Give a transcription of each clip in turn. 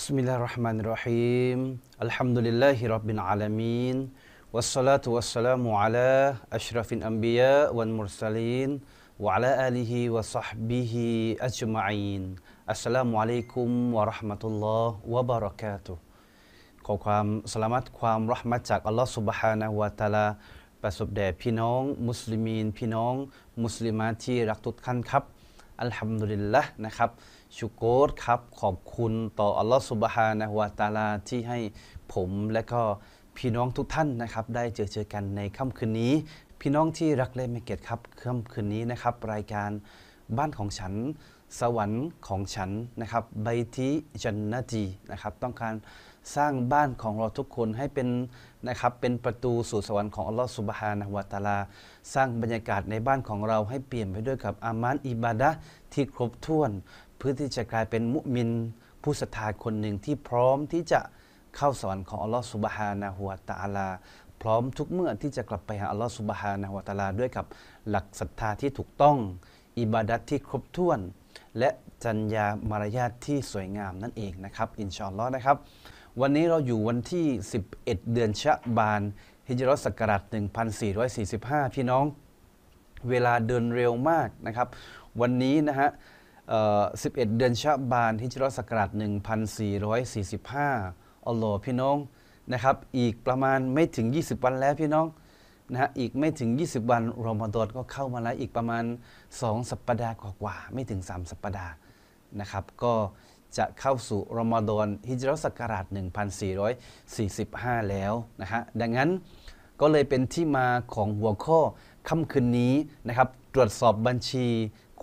بسم الله الرحمن الرحيم الحمد لله رب العالمين والصلاة والسلام على أشرف الأنبياء والمرسلين وعلى آله وصحبه أجمعين السلام عليكم ورحمة الله وبركاته الله سبحانه وتعالى และ تعالى ประสบแด่พี่น้องมุสลิมีนพี่น้องมุสลิมาที่รักทุกท่านครับอัลฮัมดุลิลละนะครับชูโกรครับขอบคุณต่ออัลลอฮฺสุบฮานะฮวาตาลาที่ให้ผมและก็พี่น้องทุกท่านนะครับได้เจอเจอกันในค่ำคืนนี้ พี่น้องที่รักเลมเกตครับค่ำคืนนี้นะครับ รายการบ้านของฉัน สวรรค์ของฉันนะครับใบทิจันนจีนะครับ ต้องการสร้างบ้านของเราทุกคนให้เป็นนะครับเป็นประตูสู่สวรรค์ของอัลลอฮฺสุบฮานะฮวาตาลาสร้างบรรยากาศในบ้านของเราให้เปลี่ยนไปด้วยกับอามันอิบาดะที่ครบถ้วนเพื่อที่จะกลายเป็นมุมินผู้ศรัทธาคนหนึ่งที่พร้อมที่จะเข้าสวรรค์ของอัลลอฮฺสุบฮานาฮัวตาลา พร้อมทุกเมื่อที่จะกลับไป หาอัลลอฮฺสุบฮานาฮัวตาลาด้วยกับหลักศรัทธาที่ถูกต้อง อิบาดัตที่ครบถ้วน และจัญญามารยาทที่สวยงามนั่นเองนะครับ อินชอนลอนะครับ วันนี้เราอยู่วันที่ 11 เดือนชะบาน ฮิจรัสกรัต1445 พี่น้องเวลาเดินเร็วมากนะครับ วันนี้นะฮะ11 เดือนชะบานที่จรศักราช1445อัลลอฮ์พี่น้องนะครับ อีกประมาณไม่ถึง 20 วันแล้วพี่น้องนะฮะ อีกไม่ถึง 20 วัน รอมฎอนก็เข้ามาแล้ว อีกประมาณ 2 สัปปดาห์กว่าๆไม่ถึง 3 สัปปดาห์นะครับ ก็จะเข้าสู่รอมฎอนฮิจรัศักราช 1445 แล้วนะฮะ ดังนั้นก็เลยเป็นที่มาของหัวข้อค่ำคืนนี้นะครับ ตรวจสอบบัญชี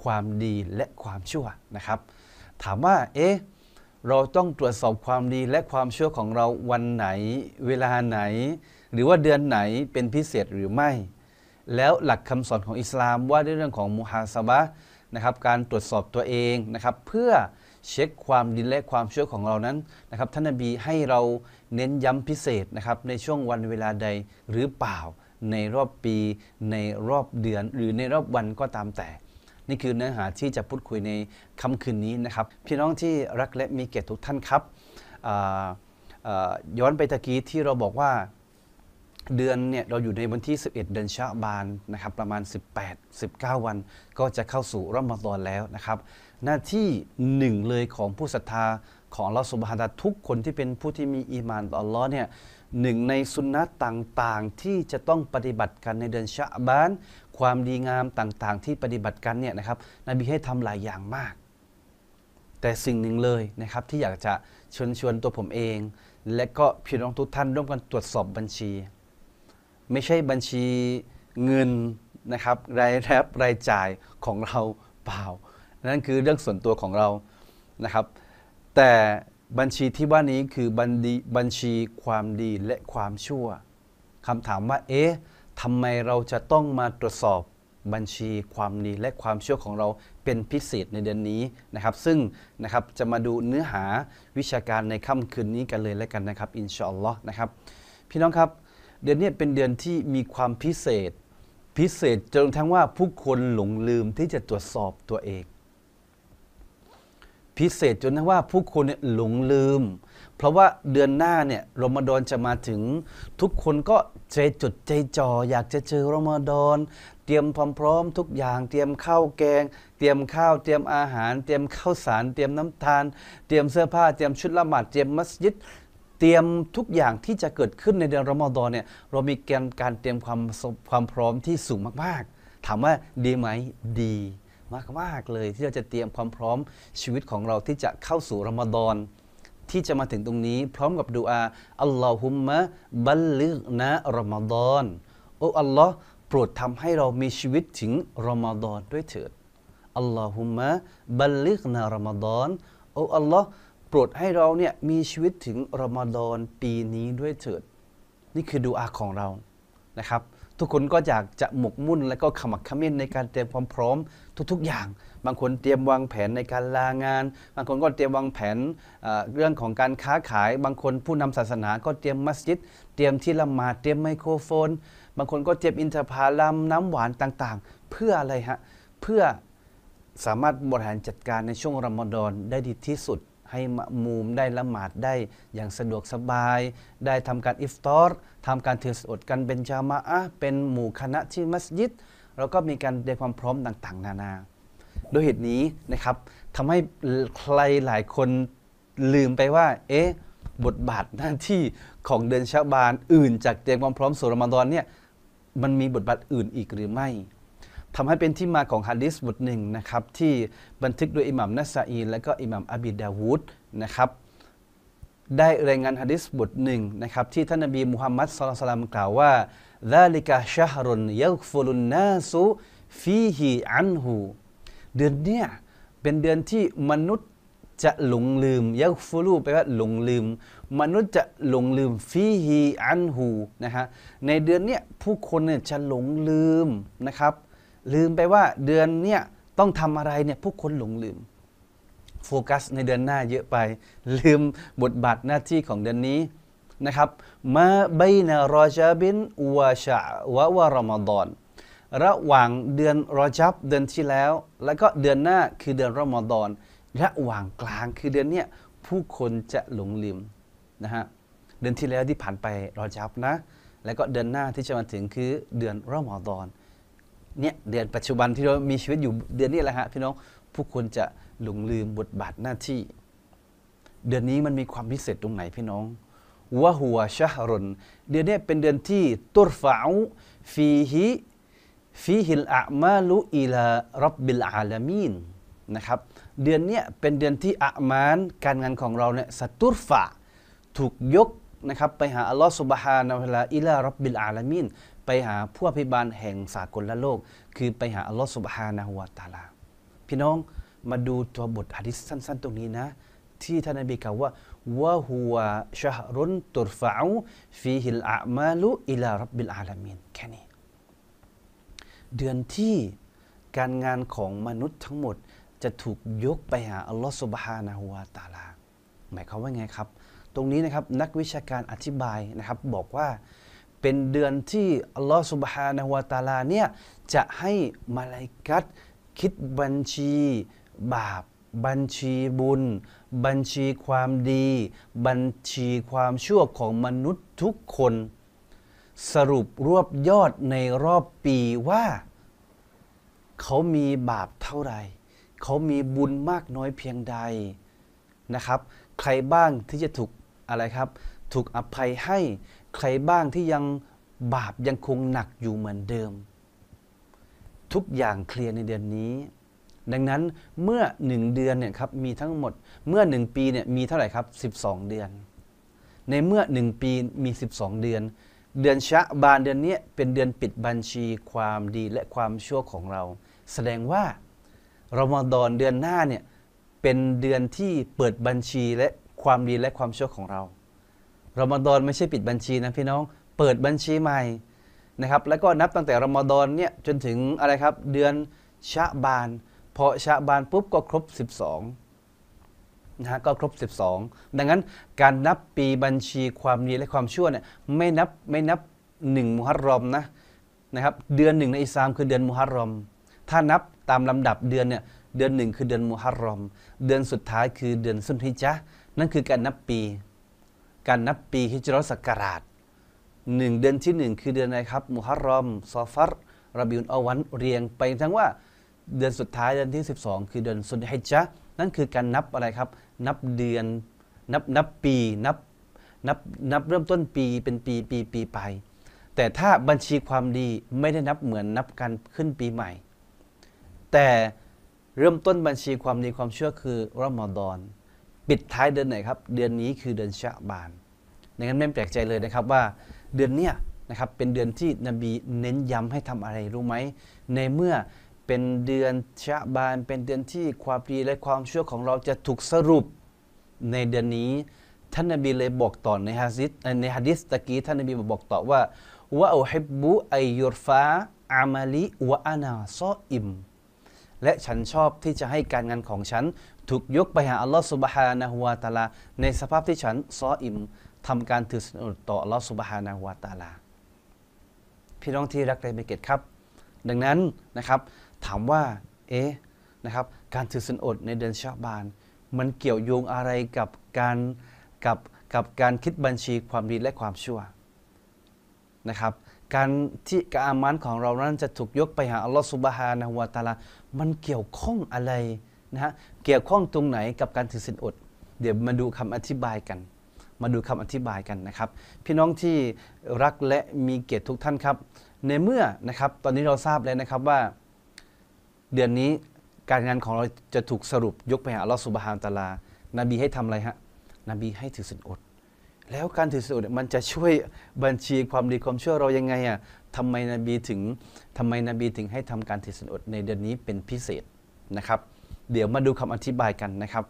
ความดีและความชั่วนะครับ ถามว่า เอ๊ะ เราต้องตรวจสอบความดีและความชั่วของเราวันไหน เวลาไหน หรือว่าเดือนไหนเป็นพิเศษหรือไม่ แล้วหลักคำสอนของอิสลามว่าด้วยเรื่องของมุฮาซาบะนะครับ การตรวจสอบตัวเองนะครับ เพื่อเช็คความดีและความชั่วของเรานั้นนะครับ ท่านนบีให้เราเน้นย้ำพิเศษนะครับ ในช่วงวันเวลาใดหรือเปล่า ในรอบปี ในรอบเดือน หรือในรอบวันก็ตามแต่นี่คือเนื้อหาที่จะพูดคุยในค่ำคืนนี้นะครับพี่น้องที่รักและมีเกียรติทุกท่านครับย้อนไปตะกี้ที่เราบอกว่าเดือนเนี่ยเราอยู่ในวันที่ 11 เดือนชาบานนะครับประมาณ 18 19 วันก็จะเข้าสู่รอมฎอนแล้วนะครับ หน้าที่หนึ่งเลยของผู้ศรัทธาของเราสุบฮานะทุกคนที่เป็นผู้ที่มีอีมานต่อัลลอฮ์เนี่ยหนึ่งในสุนนะต่างๆที่จะต้องปฏิบัติกันในเดือนชาบานความดีงามต่าง ๆ ที่ปฏิบัติกันเนี่ยนะครับนบีให้ทำหลายอย่างมาก แต่สิ่งหนึ่งเลยนะครับ ที่อยากจะเชิญชวนตัวผมเอง และก็พี่น้องทุกท่านร่วมกันตรวจสอบบัญชี ไม่ใช่บัญชีเงินนะครับ รายรับรายจ่ายของเราเปล่า นั่นคือเรื่องส่วนตัวของเรานะครับ แต่บัญชีที่ว่านี้คือบัญชีบัญชีความดีและความชั่วคำถามว่าเอ๊ะทำไมเราจะต้องมาตรวจสอบบัญชีความ ดีและความชั่วของเราเป็นพิเศษในเดือนนี้นะครับ ซึ่งนะครับจะมาดูเนื้อหาวิชาการในค่ำคืนนี้กันเลยแล้วกันนะครับอินชาอัลลอฮ์นะครับ พี่น้องครับเดือนนี้เป็นเดือนที่มีความพิเศษ พิเศษจนทั้งว่า ผู้คนหลงลืมที่จะตรวจสอบตัวเอง พิเศษจนทั้งว่าผู้คนหลงลืมเพราะว่าเดือนหน้าเนี่ยรมฎอนจะมาถึงทุกคนก็ใจจดใจจ่ออยากจะเจอรมฎอนเตรียมพร้อมพร้อมทุกอย่างเตรียมข้าวแกง เตรียมข้าวเตรียมอาหาร เตรียมข้าวสาร เตรียมน้ำตาลเตรียมเสื้อผ้าเตรียมชุดละหมาดเตรียมมัสยิดเตรียมทุกอย่างที่จะเกิดขึ้นในเดือนรมฎอนเนี่ยเรามีการการเตรียมความความพร้อมที่สูงมากๆ ถามว่าดีไหมดี มากมากเลยที่เราจะเตรียมความพร้อมชีวิตของเราที่จะเข้าสู่รมฎอนที่จะมาถึงตรงนี้พร้อมกับดูอาอัลลอฮุมะบัลลิกนะรอมฎอนโอ้อัลลอฮ์โปรดทาให้เรามีชีวิตถึงรอมฎอนด้วยเถิดอัลลอฮุมะบัลลิกนะรอมฎอนโอ้อัลลอฮ์โปรดให้เราเนี่ยมีชีวิตถึงรอมฎอนปีนี้ด้วยเถิด นี่คือดูอาของเรานะครับ ทุกคนก็อยากจะหมกมุ่นและก็ขมักขม้นในการเตรียมความพร้อมทุกๆอย่างบางคนเตรียมวางแผนในการลางาน บางคนก็เตรียมวางแผนเรื่องของการค้าขาย บางคนผู้นำศาสนาก็เตรียมมัสยิด เตรียมที่ละหมาด เตรียมไมโครโฟน บางคนก็เตรียมอินทผลัมน้ำหวานต่างๆ เพื่ออะไรฮะ เพื่อสามารถบริหารจัดการในช่วงรอมฎอนได้ดีที่สุด ให้มะมูมได้ละหมาดได้อย่างสะดวกสบาย ได้ทำการอิฟตอร์ทำการถือสดกันเป็นจามะเป็นหมู่คณะที่มัสยิดแล้วก็มีการเตรียมความพร้อมต่างๆ นานาโดยเหตุนี้นะครับทำให้ใครหลายคนลืมไปว่า เอ๊ะ บทบาทหน้าที่ของเดือนชาบานอื่นจากเตรียมความพร้อมสุรมมดอนเนี่ย มันมีบทบาทอื่นอีกหรือไม่ทำให้เป็นที่มาของฮะดิษบทหนึ่งนะครับที่บันทึกโดยอิหมัมนัสอีและก็อิหมัมอบิดาวูดนะครับได้รายงานฮะดิษบทหนึ่งนะครับที่ ท่านนบีมุฮัมมัดสุลตัลามกล่าวว่า ذلك شهر يغفل الناس فيه عنه เดือนเนี้ยเป็นเดือนที่มนุษย์จะหลงลืมยักฟูลูไปว่าหลงลืม มนุษย์จะหลงลืมฟีฮีอันหูนะฮะ ในเดือนเนี้ยผู้คนเนี่ยจะหลงลืมนะครับ ลืมไปว่าเดือนเนี้ยต้องทำอะไรเนี่ยผู้คนหลงลืม โฟกัสในเดือนหน้าเยอะไป ลืมบทบาทหน้าที่ของเดือนนี้นะครับ มาบนารอจาบินวะชะวะวะรอมฎอนระหว่างเดือนรอจับเดือนที่แล้ว แล้วก็เดือนหน้าคือเดือนรอมฎอนระหว่างกลางคือเดือนเนี้ยผู้คนจะหลงลืมนะฮะเดือนที่แล้วที่ผ่านไปรอจับนะแล้วก็เดือนหน้าที่จะมาถึงคือเดือนรอมฎอนเนี่ยเดือนปัจจุบันที่เรามีชีวิตอยู่เดือนนี้แหละฮะพี่น้องผู้คนจะหลงลืมบทบาทหน้าที่ เดือนนี้มันมีความพิเศษตรงไหนพี่น้องวะหัวชะฮรุนเดือนนี้เป็นเดือนที่ตุรฟาอูฟีฮีฟีฮิลอามาลุอิลารับบิลอาลามีนนะครับเดือนนี้เป็นเดือนที่อามานการงานของเราเนี่ยสตุรฟะถูกยกนะครับไปหาอัลลอฮฺสุบฮานาอัลลอฮฺอิลารับบิลอาลามีนไปหาผู้อภิบาลแห่งสากลและโลก คือไปหาอัลลอฮฺสุบฮานาหัวตาลาพี่น้องมาดูตัวบทฮะดิษสั้นๆตรงนี้นะที่ท่านนบีกล่าวว่าวะฮัวชะฮรุนตุรฟะอูฟีฮิลอามาลุอิลารับบิลอาลามีนแค่นี้เดือนที่การงานของมนุษย์ทั้งหมดจะถูกยกไปหาอัลลอฮฺสุบฮานาหัวตาลา หมายความว่าไงครับ ตรงนี้นะครับนักวิชาการอธิบายนะครับบอกว่าเป็นเดือนที่อัลลอฮฺสุบฮานาหัวตาลาเนี่ยจะให้มาลายกัดคิดบัญชีบาป บัญชีบุญ บัญชีความดี บัญชีความชั่วของมนุษย์ทุกคนสรุปรวบยอดในรอบปีว่า เขามีบาปเท่าไร เขามีบุญมากน้อยเพียงใดนะครับ ใครบ้างที่จะถูกอะไรครับ ถูกอภัยให้ ใครบ้างที่ยังบาปยังคง หนักอยู่เหมือนเดิม ทุกอย่างเคลียร์ในเดือนนี้ ดังนั้นเมื่อ 1 เดือนเนี่ยครับมีทั้งหมด เมื่อ 1 ปีเนี่ยมีเท่าไหร่ครับ 12 เดือน ในเมื่อ 1 ปีมี 12 เดือนเดือนชะบานเดือนนี้เป็นเดือนปิดบัญชีความดีและความชั่วของเรา แสดงว่ารอมฎอนเดือนหน้าเนี่ยเป็นเดือนที่เปิดบัญชีและความดีและความชั่วของเรารอมฎอนไม่ใช่ปิดบัญชีนะพี่น้อง เปิดบัญชีใหม่นะครับ แล้วก็นับตั้งแต่รอมฎอนเนี่ยจนถึงอะไรครับ เดือนชะบานพอชะบานปุ๊บก็ครบ 12นะฮะก็ครบ 12 ดังนั้นการนับปีบัญชีความดีและความชั่วเนี่ยไม่นับไม่นับหนึ่งมุฮัรรอมนะนะครับ เดือนหนึ่งในอิสลามคือเดือนมุฮัรรอมถ้านับตามลำดับเดือนเนี่ยเดือนหนึ่งคือเดือนมุฮัรรอมเดือนสุดท้ายคือเดือนสุนทิจะนั่นคือการนับปี การนับปีฮิจรัสกราชหนึ่งเดือนที่หนึ่งคือเดือนอะไรครับมุฮัรรอม ซอฟัรรบิอุนอวันเรียงไป ทั้งว่าเดือนสุดท้ายเดือนที่ 12 คือเดือนสุนฮิจะนั่นคือการนับอะไรครับนับเดือนนับนับปีนับนับนับเริ่มต้นปีเป็นปีปีปีไป แต่ถ้าบัญชีความดีไม่ได้นับเหมือนนับการขึ้นปีใหม่ แต่เริ่มต้นบัญชีความดีความเชื่อคือรอมฎอนปิดท้ายเดือนไหนครับ เดือนนี้คือเดือนชะบานดังนั้นไม่แปลกใจเลยนะครับว่า เดือนเนี้ยนะครับเป็นเดือนที่นบีเน้นย้ำให้ทำอะไรรู้ไหมในเมื่อเป็นเดือน ชะบาน เป็นเดือนที่ความดีและความชั่วของเราจะถูกสรุปในเดือนนี้ท่านนบีเลยบอกต่อในฮะดิษในฮะดิษตะกี้ท่านนบีบอกต่อว่าว่าอูฮิบบุอัยุรฟาอามาลิวะอานาซออิม และฉันชอบที่จะให้การงานของฉัน ถูกยกไปหาอัลลอฮฺสุบฮานะฮัวตาลาในสภาพที่ฉันซออิมทำการถือสนุนต่ออัลลอฮฺสุบฮานะฮัวตาลาพี่น้องที่รักในเบเกตครับ ดังนั้นนะครับถามว่า เอ๊ะ นะครับ การถือสินอดในเดือนชาบาน มันเกี่ยวโยงอะไรกับการกับกับการคิดบัญชีความดีและความชั่ว นะครับ การที่การอามันของเรานั้นจะถูกยกไปหาอัลลอฮฺสุบฮานะฮุวาตาลามันเกี่ยวข้องอะไร นะฮะ เกี่ยวข้องตรงไหนกับการถือสินอด เดี๋ยวมาดูคำ อธิบายกัน มาดูคำอธิบายกันนะครับ พี่น้องที่รักและมีเกียรติทุกท่านครับ ในเมื่อ นะครับ ตอนนี้เราทราบแล้วนะครับว่าเดือนนี้การงานของเราจะถูกสรุปยกไปหาอัลลอฮฺสุบฮานตาลานบีให้ทำอะไรฮะนบีให้ถือสินอดแล้วการถือสินอดมันจะช่วยบัญชีความดีความชั่วเรายังไงอ่ะทำไมนบีถึงทำไมนบีถึงให้ทำการถือสินอดในเดือนนี้เป็นพิเศษนะครับ เดี๋ยวมาดูคำอธิบายกันนะครับ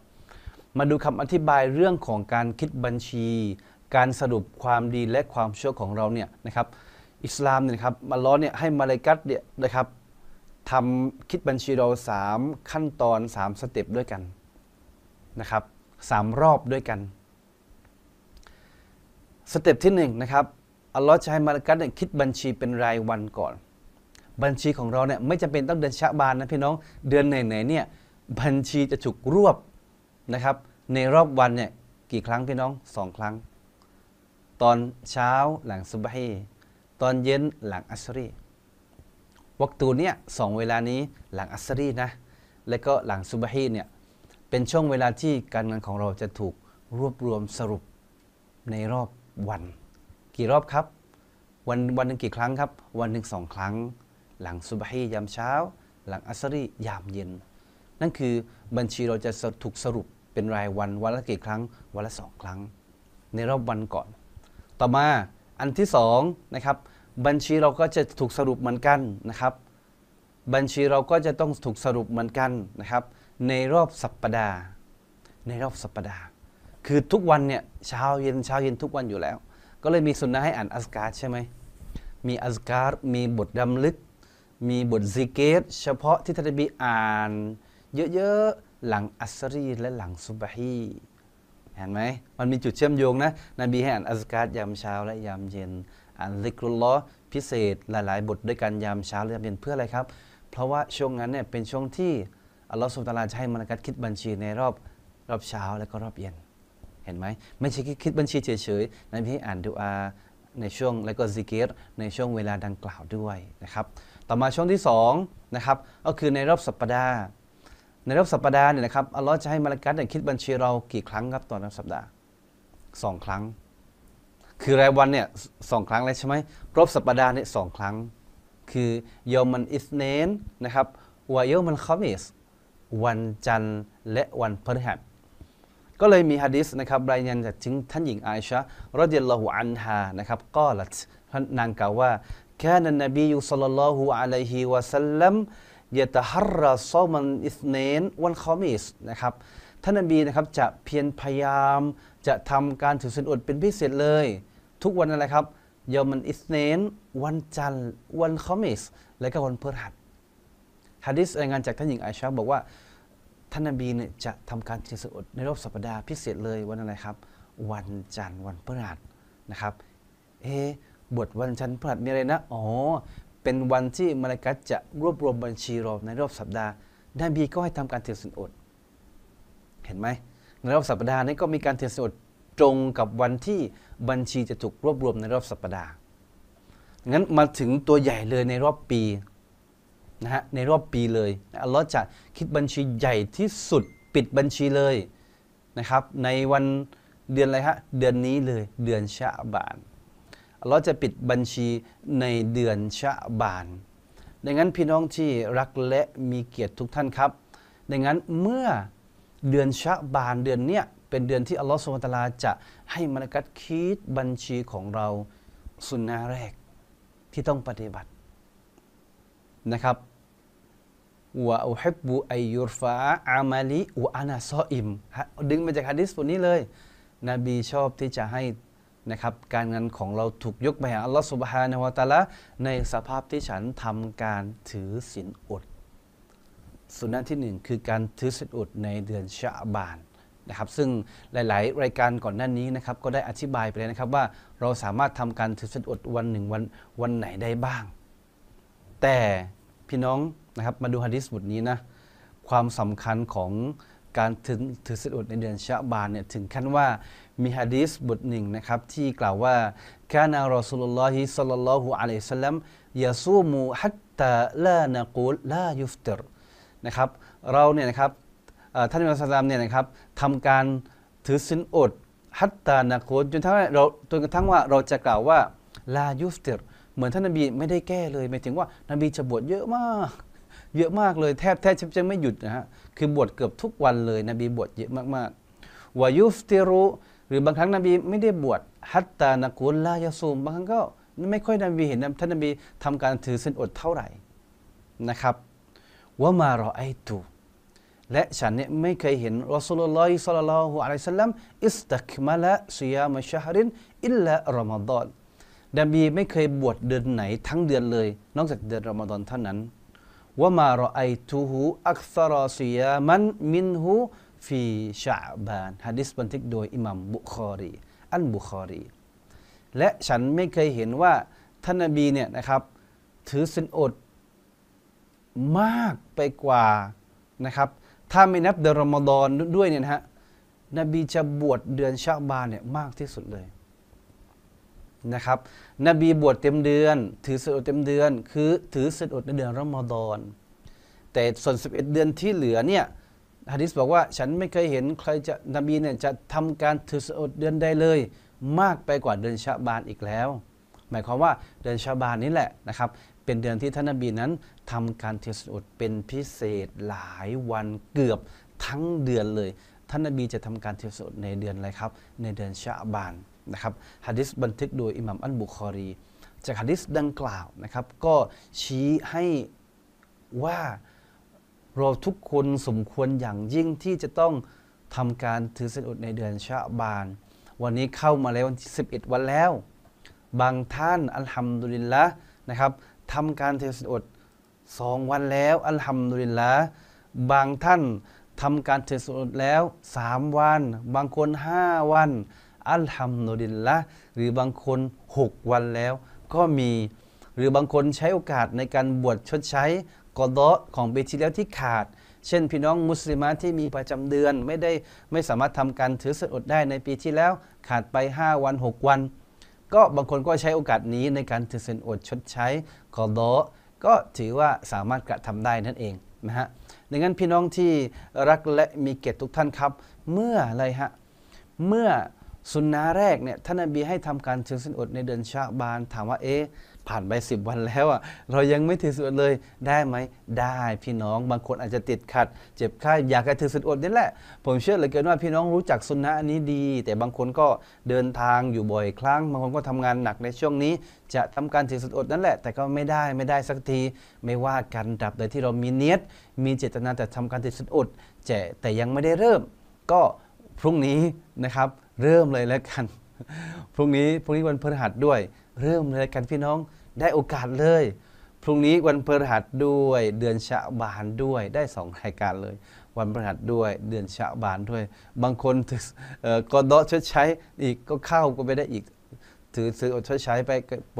มาดูคำอธิบายเรื่องของการคิดบัญชี การสรุปความดีและความชั่วของเราเนี่ยนะครับ อิสลามเนี่ยครับมาล้อเนี่ยให้มาลากัดเนี่ยนะครับทำคิดบัญชีเรา3ขั้นตอน3สเต็ปด้วยกันนะครับ3รอบด้วยกันสเต็ปที่1นะครับอัลลอฮ์จะให้มาลกัสเนี่ยคิดบัญชีเป็นรายวันก่อน บัญชีของเราเนี่ยไม่จำเป็นต้องเดือนชะบานนะพี่น้องเดือนไหนๆเนี่ยบัญชีจะถูกรวบนะครับในรอบวันเนี่ยกี่ครั้งพี่น้องสองครั้ง ตอนเช้าหลังซุบฮีตอนเย็นหลังอัสรีวักตูเนี่ยสองเวลานี้หลังอัสรีนะและก็หลังซุบฮีเนี่ยเป็นช่วงเวลาที่การงานของเราจะถูกรวบรวมสรุปในรอบวัน กี่รอบครับ วันวันหนึ่งกี่ครั้งครับ วันหนึ่งสองครั้ง หลังซุบฮียามเช้า หลังอัสรียามเย็น นั่นคือบัญชีเราจะถูกสรุปเป็นรายวันวันละกี่ครั้งวันละสองครั้ง ในรอบวันก่อน ต่อมาอันที่สองนะครับบัญชีเราก็จะถูกสรุปเหมือนกันนะครับ บัญชีเราก็จะต้องถูกสรุปเหมือนกันนะครับ ในรอบสัปปดาห์ในรอบสัปปดาห์คือทุกวันเนี่ยเช้าเย็นเช้าเย็นทุกวันอยู่แล้ว ก็เลยมีสุนนะให้อ่านอัสการ์ใช่ไหมมีอัสการ์มีบทดำลึก มีบทซิกเกต เฉพาะที่ท่านบีอ่าน เยอะๆ หลังอัสรีและหลังซุบฮีเห็นไหมมันมีจุดเชื่อมโยงนะนบีให้อ่านอัสการ์ยามเช้าและยามเย็นอันซิกรุลลอพิเศษหลาย ๆบทด้วยกันยามเช้าและยามเย็นเพื่ออะไรครับ เพราะว่าช่วงนั้นเนี่ยเป็นช่วงที่อัลลอฮฺสุลตาราจะให้มนุกย์คิดบัญชีในรอบรอบเช้าและก็รอบเย็นเห็นไหมไม่ใช่คิดบัญชีเฉยๆในพี่อ่านดูอาในช่วงและก็ซิกเกตในช่วงเวลาดังกล่าวด้วยนะครับ ต่อมาช่วงที่2นะครับก็คือในรอบสัปปดาห์ในรอบสัปปดาห์เนี่ยนะครับอัลลอฮ์จะให้มนุกย์คิดบัญชีเรากี่ครั้งครับต่อรอบสัปดาห์สองครั้งคือรายวันเนี่ยสองครั้งเลยใช่ไหมรบสัปดาห์เนี่ยสองครั้ง คือยอมันอิสเนนนะครับวายอมันคอมิสวันจันทร์และวันพฤหัสก็เลยมีฮะดิษนะครับรายงานจากถึง ท่านหญิงอาอิชะรดิยัลลอฮุอันฮานะครับก็ลัตนางกล่าวว่าแค่นั้นนบีอยูสลลัลลอฮุอะลัยฮิวะสัลลัม ยะตะฮัรรซอมันอิสเนนวันคอมิสนะครับท่านนบีนะครับจะเพียรพยายาม จะทำการถือสินอดเป็นพิเศษเลยทุกวันอะไรครับยอมันอิสเนนวันจันทร์วันคอมิสและก็วันพฤหัสฮะดิษรายงานจากท่านหญิงไอชาบอกว่าท่านนบีเนี่ยจะทำการถือศีลอดในรอบสัปดาห์พิเศษเลยวันอะไรครับวันจันทร์วันพฤหัสนะครับเอบทวันจันทร์พฤหัสมีอะไรนะอ๋อเป็นวันที่มรลากัสจะรวบรวมบัญชีรอบในรอบสัปดาห์นบีก็ให้ทำการถือศีลอดเห็นไหมในรอบสัปดาห์นี้ก็มีการถือศีลอดตรงกับวันที่บัญชีจะถูกรวบรวมในรอบสัปปดาห์ งั้นมาถึงตัวใหญ่เลยในรอบปีนะฮะ ในรอบปีเลยอัลลอฮ์จะคิดบัญชีใหญ่ที่สุดปิดบัญชีเลยนะครับ ในวันเดือนอะไรฮะเดือนนี้เลยเดือนชะบานอัลลอฮ์จะปิดบัญชีในเดือนชะบาน ดังนั้นพี่น้องที่รักและมีเกียรติทุกท่านครับ ดังนั้นเมื่อเดือนชะบานเดือนเนี้ยเป็นเดือนที่อัลลอฮฺสุลตาราจะให้มลกัดคิดบัญชีของเราสุนนะแรกที่ต้องปฏิบัตินะครับวะอุฮิบุอายุรฟา อามาลิอุอานาซออิม ดึงมาจากฮะดิษบทนี้เลยนบีชอบที่จะให้นะครับการงานของเราถูกยกไปหาอัลลอฮฺสุบฮานาวะตะละในสภาพที่ฉันทำการถือศีลอดสุนัขที่หนึ่งคือการถือศีลอดในเดือนชะบานนะครับซึ่งหลาย ๆ รายการก่อนหน้านี้นะครับ ก็ได้อธิบายไปแล้วนะครับว่าเราสามารถทำการถือสัตอดวันหนึ่งวันวันไหนได้บ้าง แต่พี่น้องนะครับมาดูฮะดิษบทนี้นะ ความสำคัญของการถือถือสัตอดในเดือนชะบานเนี่ยถึงขั้นว่ามีฮะดิษบทหนึ่งนะครับ ที่กล่าวว่าแา่นารอสุลลอฮิสัลลัลลอฮุอะลัยฮิสัลลัมยาซูมูฮัตตาลานะกูลลายุฟตรนะครับ เราเนี่ยนะครับท่านอัสลามเนี่ยนะครับทำการถือศีลอดฮัตตานาโคจนทั้งเราจนกระทั่งว่าเราจะกล่าวว่าลายุเติรเหมือนท่านนบีไม่ได้แก้เลยหมายถึงว่านบีจะบวชเยอะมาก เยอะมากเลยแทบแทบจะไม่หยุดนะฮะคือบวชเกือบทุกวันเลยนบีบวชเยอะมาก ๆวายุเติรุหรือบางครั้งนบีไม่ได้บวชฮัตตานากูลายาซูม บางครั้งก็ไม่ค่อยนบีเห็นท่านนบีทำการถือศีลอดเท่าไหร่นะครับว่ามารอไอตูและฉันเนี่ยไม่เคยเห็นรอสุลลอฮิสัลลัลฮุอะลัยซัลลัมอิสตักมาละซียามะชะฮรินอิลละรอมฎอนดับีไม่เคยบวชเดือนไหน ทั้งเดือนเลย นอกจากเดือนรอมฎอนเท่านั้นว่ามารอไอทูฮูอักษรอซียามันมินฮูฟีชาบานฮะดิษบันทึกโดยอิหมัมบุคอรี อันบุคอรี และฉันไม่เคยเห็นว่า ท่านนบีเนี่ยนะครับ ถือสินอด มากไปกว่านะครับถ้าไม่นับเดือนรอมฎอนด้วยเนี่ยนะฮะนบีจะบวชเดือนชาบานเนี่ยมากที่สุดเลยนะครับ นบีบวชเต็มเดือนถือสะดุดเต็มเดือน คือถือสะดุดในเดือนรอมฎอน แต่ส่วน 11 เดือนที่เหลือเนี่ยฮะดิษบอกว่าฉันไม่เคยเห็นใครจะนบีเนี่ยจะทำการถือสะดุดเดือนใดเลย มากไปกว่าเดือนชาบานอีกแล้ว หมายความว่าเดือนชาบานนี้แหละนะครับเป็นเดือนที่ท่านนบีนั้นทำการเทศอดเป็นพิเศษหลายวันเกือบทั้งเดือนเลย ท่านนบีจะทำการเทศอดในเดือนอะไรครับ ในเดือนชะบานนะครับฮะดิษบันทึกโดยอิหมัมอันบุคอรีจากฮะดิษดังกล่าวนะครับ ก็ชี้ให้ว่าเราทุกคนสมควรอย่างยิ่งที่จะต้องทำการถือสีนอดในเดือนชะบาน วันนี้เข้ามาแล้ววันที่11วันแล้ว บางท่านอัลฮัมดุลิลละนะครับทำการเทศอดสองวันแล้ว อัลฮัมดุลิลละบางท่านทำการเทศอดแล้วสามวัน บางคนห้าวันอัลฮัมดุลิลละหรือบางคนหกวันแล้วก็มี หรือบางคนใช้โอกาสในการบวชชดใช้กอดะของปีที่แล้วที่ขาด เช่นพี่น้องมุสลิมที่มีประจำเดือนไม่ได้ไม่สามารถทำการถือศอดได้ในปีที่แล้วขาดไป 5 วัน 6 วันก็บางคนก็ใช้โอกาสนี้ในการถือสินอดชดใช้กอดอก็ถือว่าสามารถกระทำได้นั่นเองนะฮะดังนั้นพี่น้องที่รักและมีเกียรติทุกท่านครับเมื่ออะไรฮะ เมื่อสุนนะแรกเนี่ย ท่านอบีให้ทำการถือสินอดในเดือนชาบาน ถามว่าเอ๊ะผ่านไป 10 วันแล้วอ่ะเรายังไม่ถือสุอดเลยได้ไหมได้พี่น้องบางคนอาจจะติดขัดเจ็บไข้อยากจะถือสุดอดนี่แหละ ผมเชื่อเหลือเกินว่าพี่น้องรู้จักสุนนะอันนี้ดี แต่บางคนก็เดินทางอยู่บ่อยครั้ง บางคนก็ทำงานหนักในช่วงนี้ จะทำการถือสุดอดนั่นแหละ แต่ก็ไม่ได้ไม่ได้สักที ไม่ว่ากันดับโดที่เรามีเนียดมีเจตนาแต่ทำการถือสุดอดแต่ยังไม่ได้เริ่ม ก็พรุ่งนี้นะครับเริ่มเลยแล้วกันพรุ่งนี้พรุ่งนี้วันพฤหัสด้วยเริ่มเลยกันพี่น้องได้โอกาสเลย พรุ่งนี้วันพฤหัสด้วยเดือนชะบานด้วย ได้สองรายการเลย วันพฤหัสด้วยเดือนชะบานด้วย บางคนถือกอดอชดใช้อีกก็เข้าก็ไปได้อีกถือซื้ออดชดใช้ไป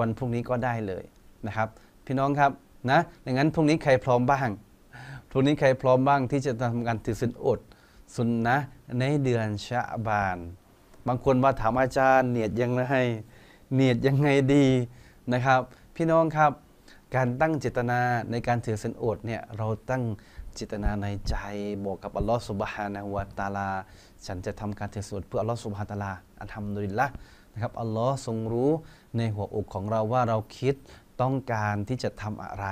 วันพรุ่งนี้ก็ได้เลยนะครับ พี่น้องครับนะดังนั้นพรุ่งนี้ใครพร้อมบ้างพรุ่งนี้ใครพร้อมบ้างที่จะทำการถือสินอดสุนนะในเดือนชะบาน บางคนมาถามอาจารย์เนียดยังไงเนียดยังไงดีนะครับพี่น้องครับ การตั้งเจตนาในการถือสินอดเนี่ยเราตั้งเจตนาในใจ บอกกับอัลลอฮฺสุบฮานาวะตาลา ฉันจะทำการถือนอดเพื่ออัลลอฮฺสุบฮานตาลาอัลฮัมดุลิลละนะครับอัลลอฮ์ทรงรู้ในหัวอกของเราว่าเราคิดต้องการที่จะทำอะไร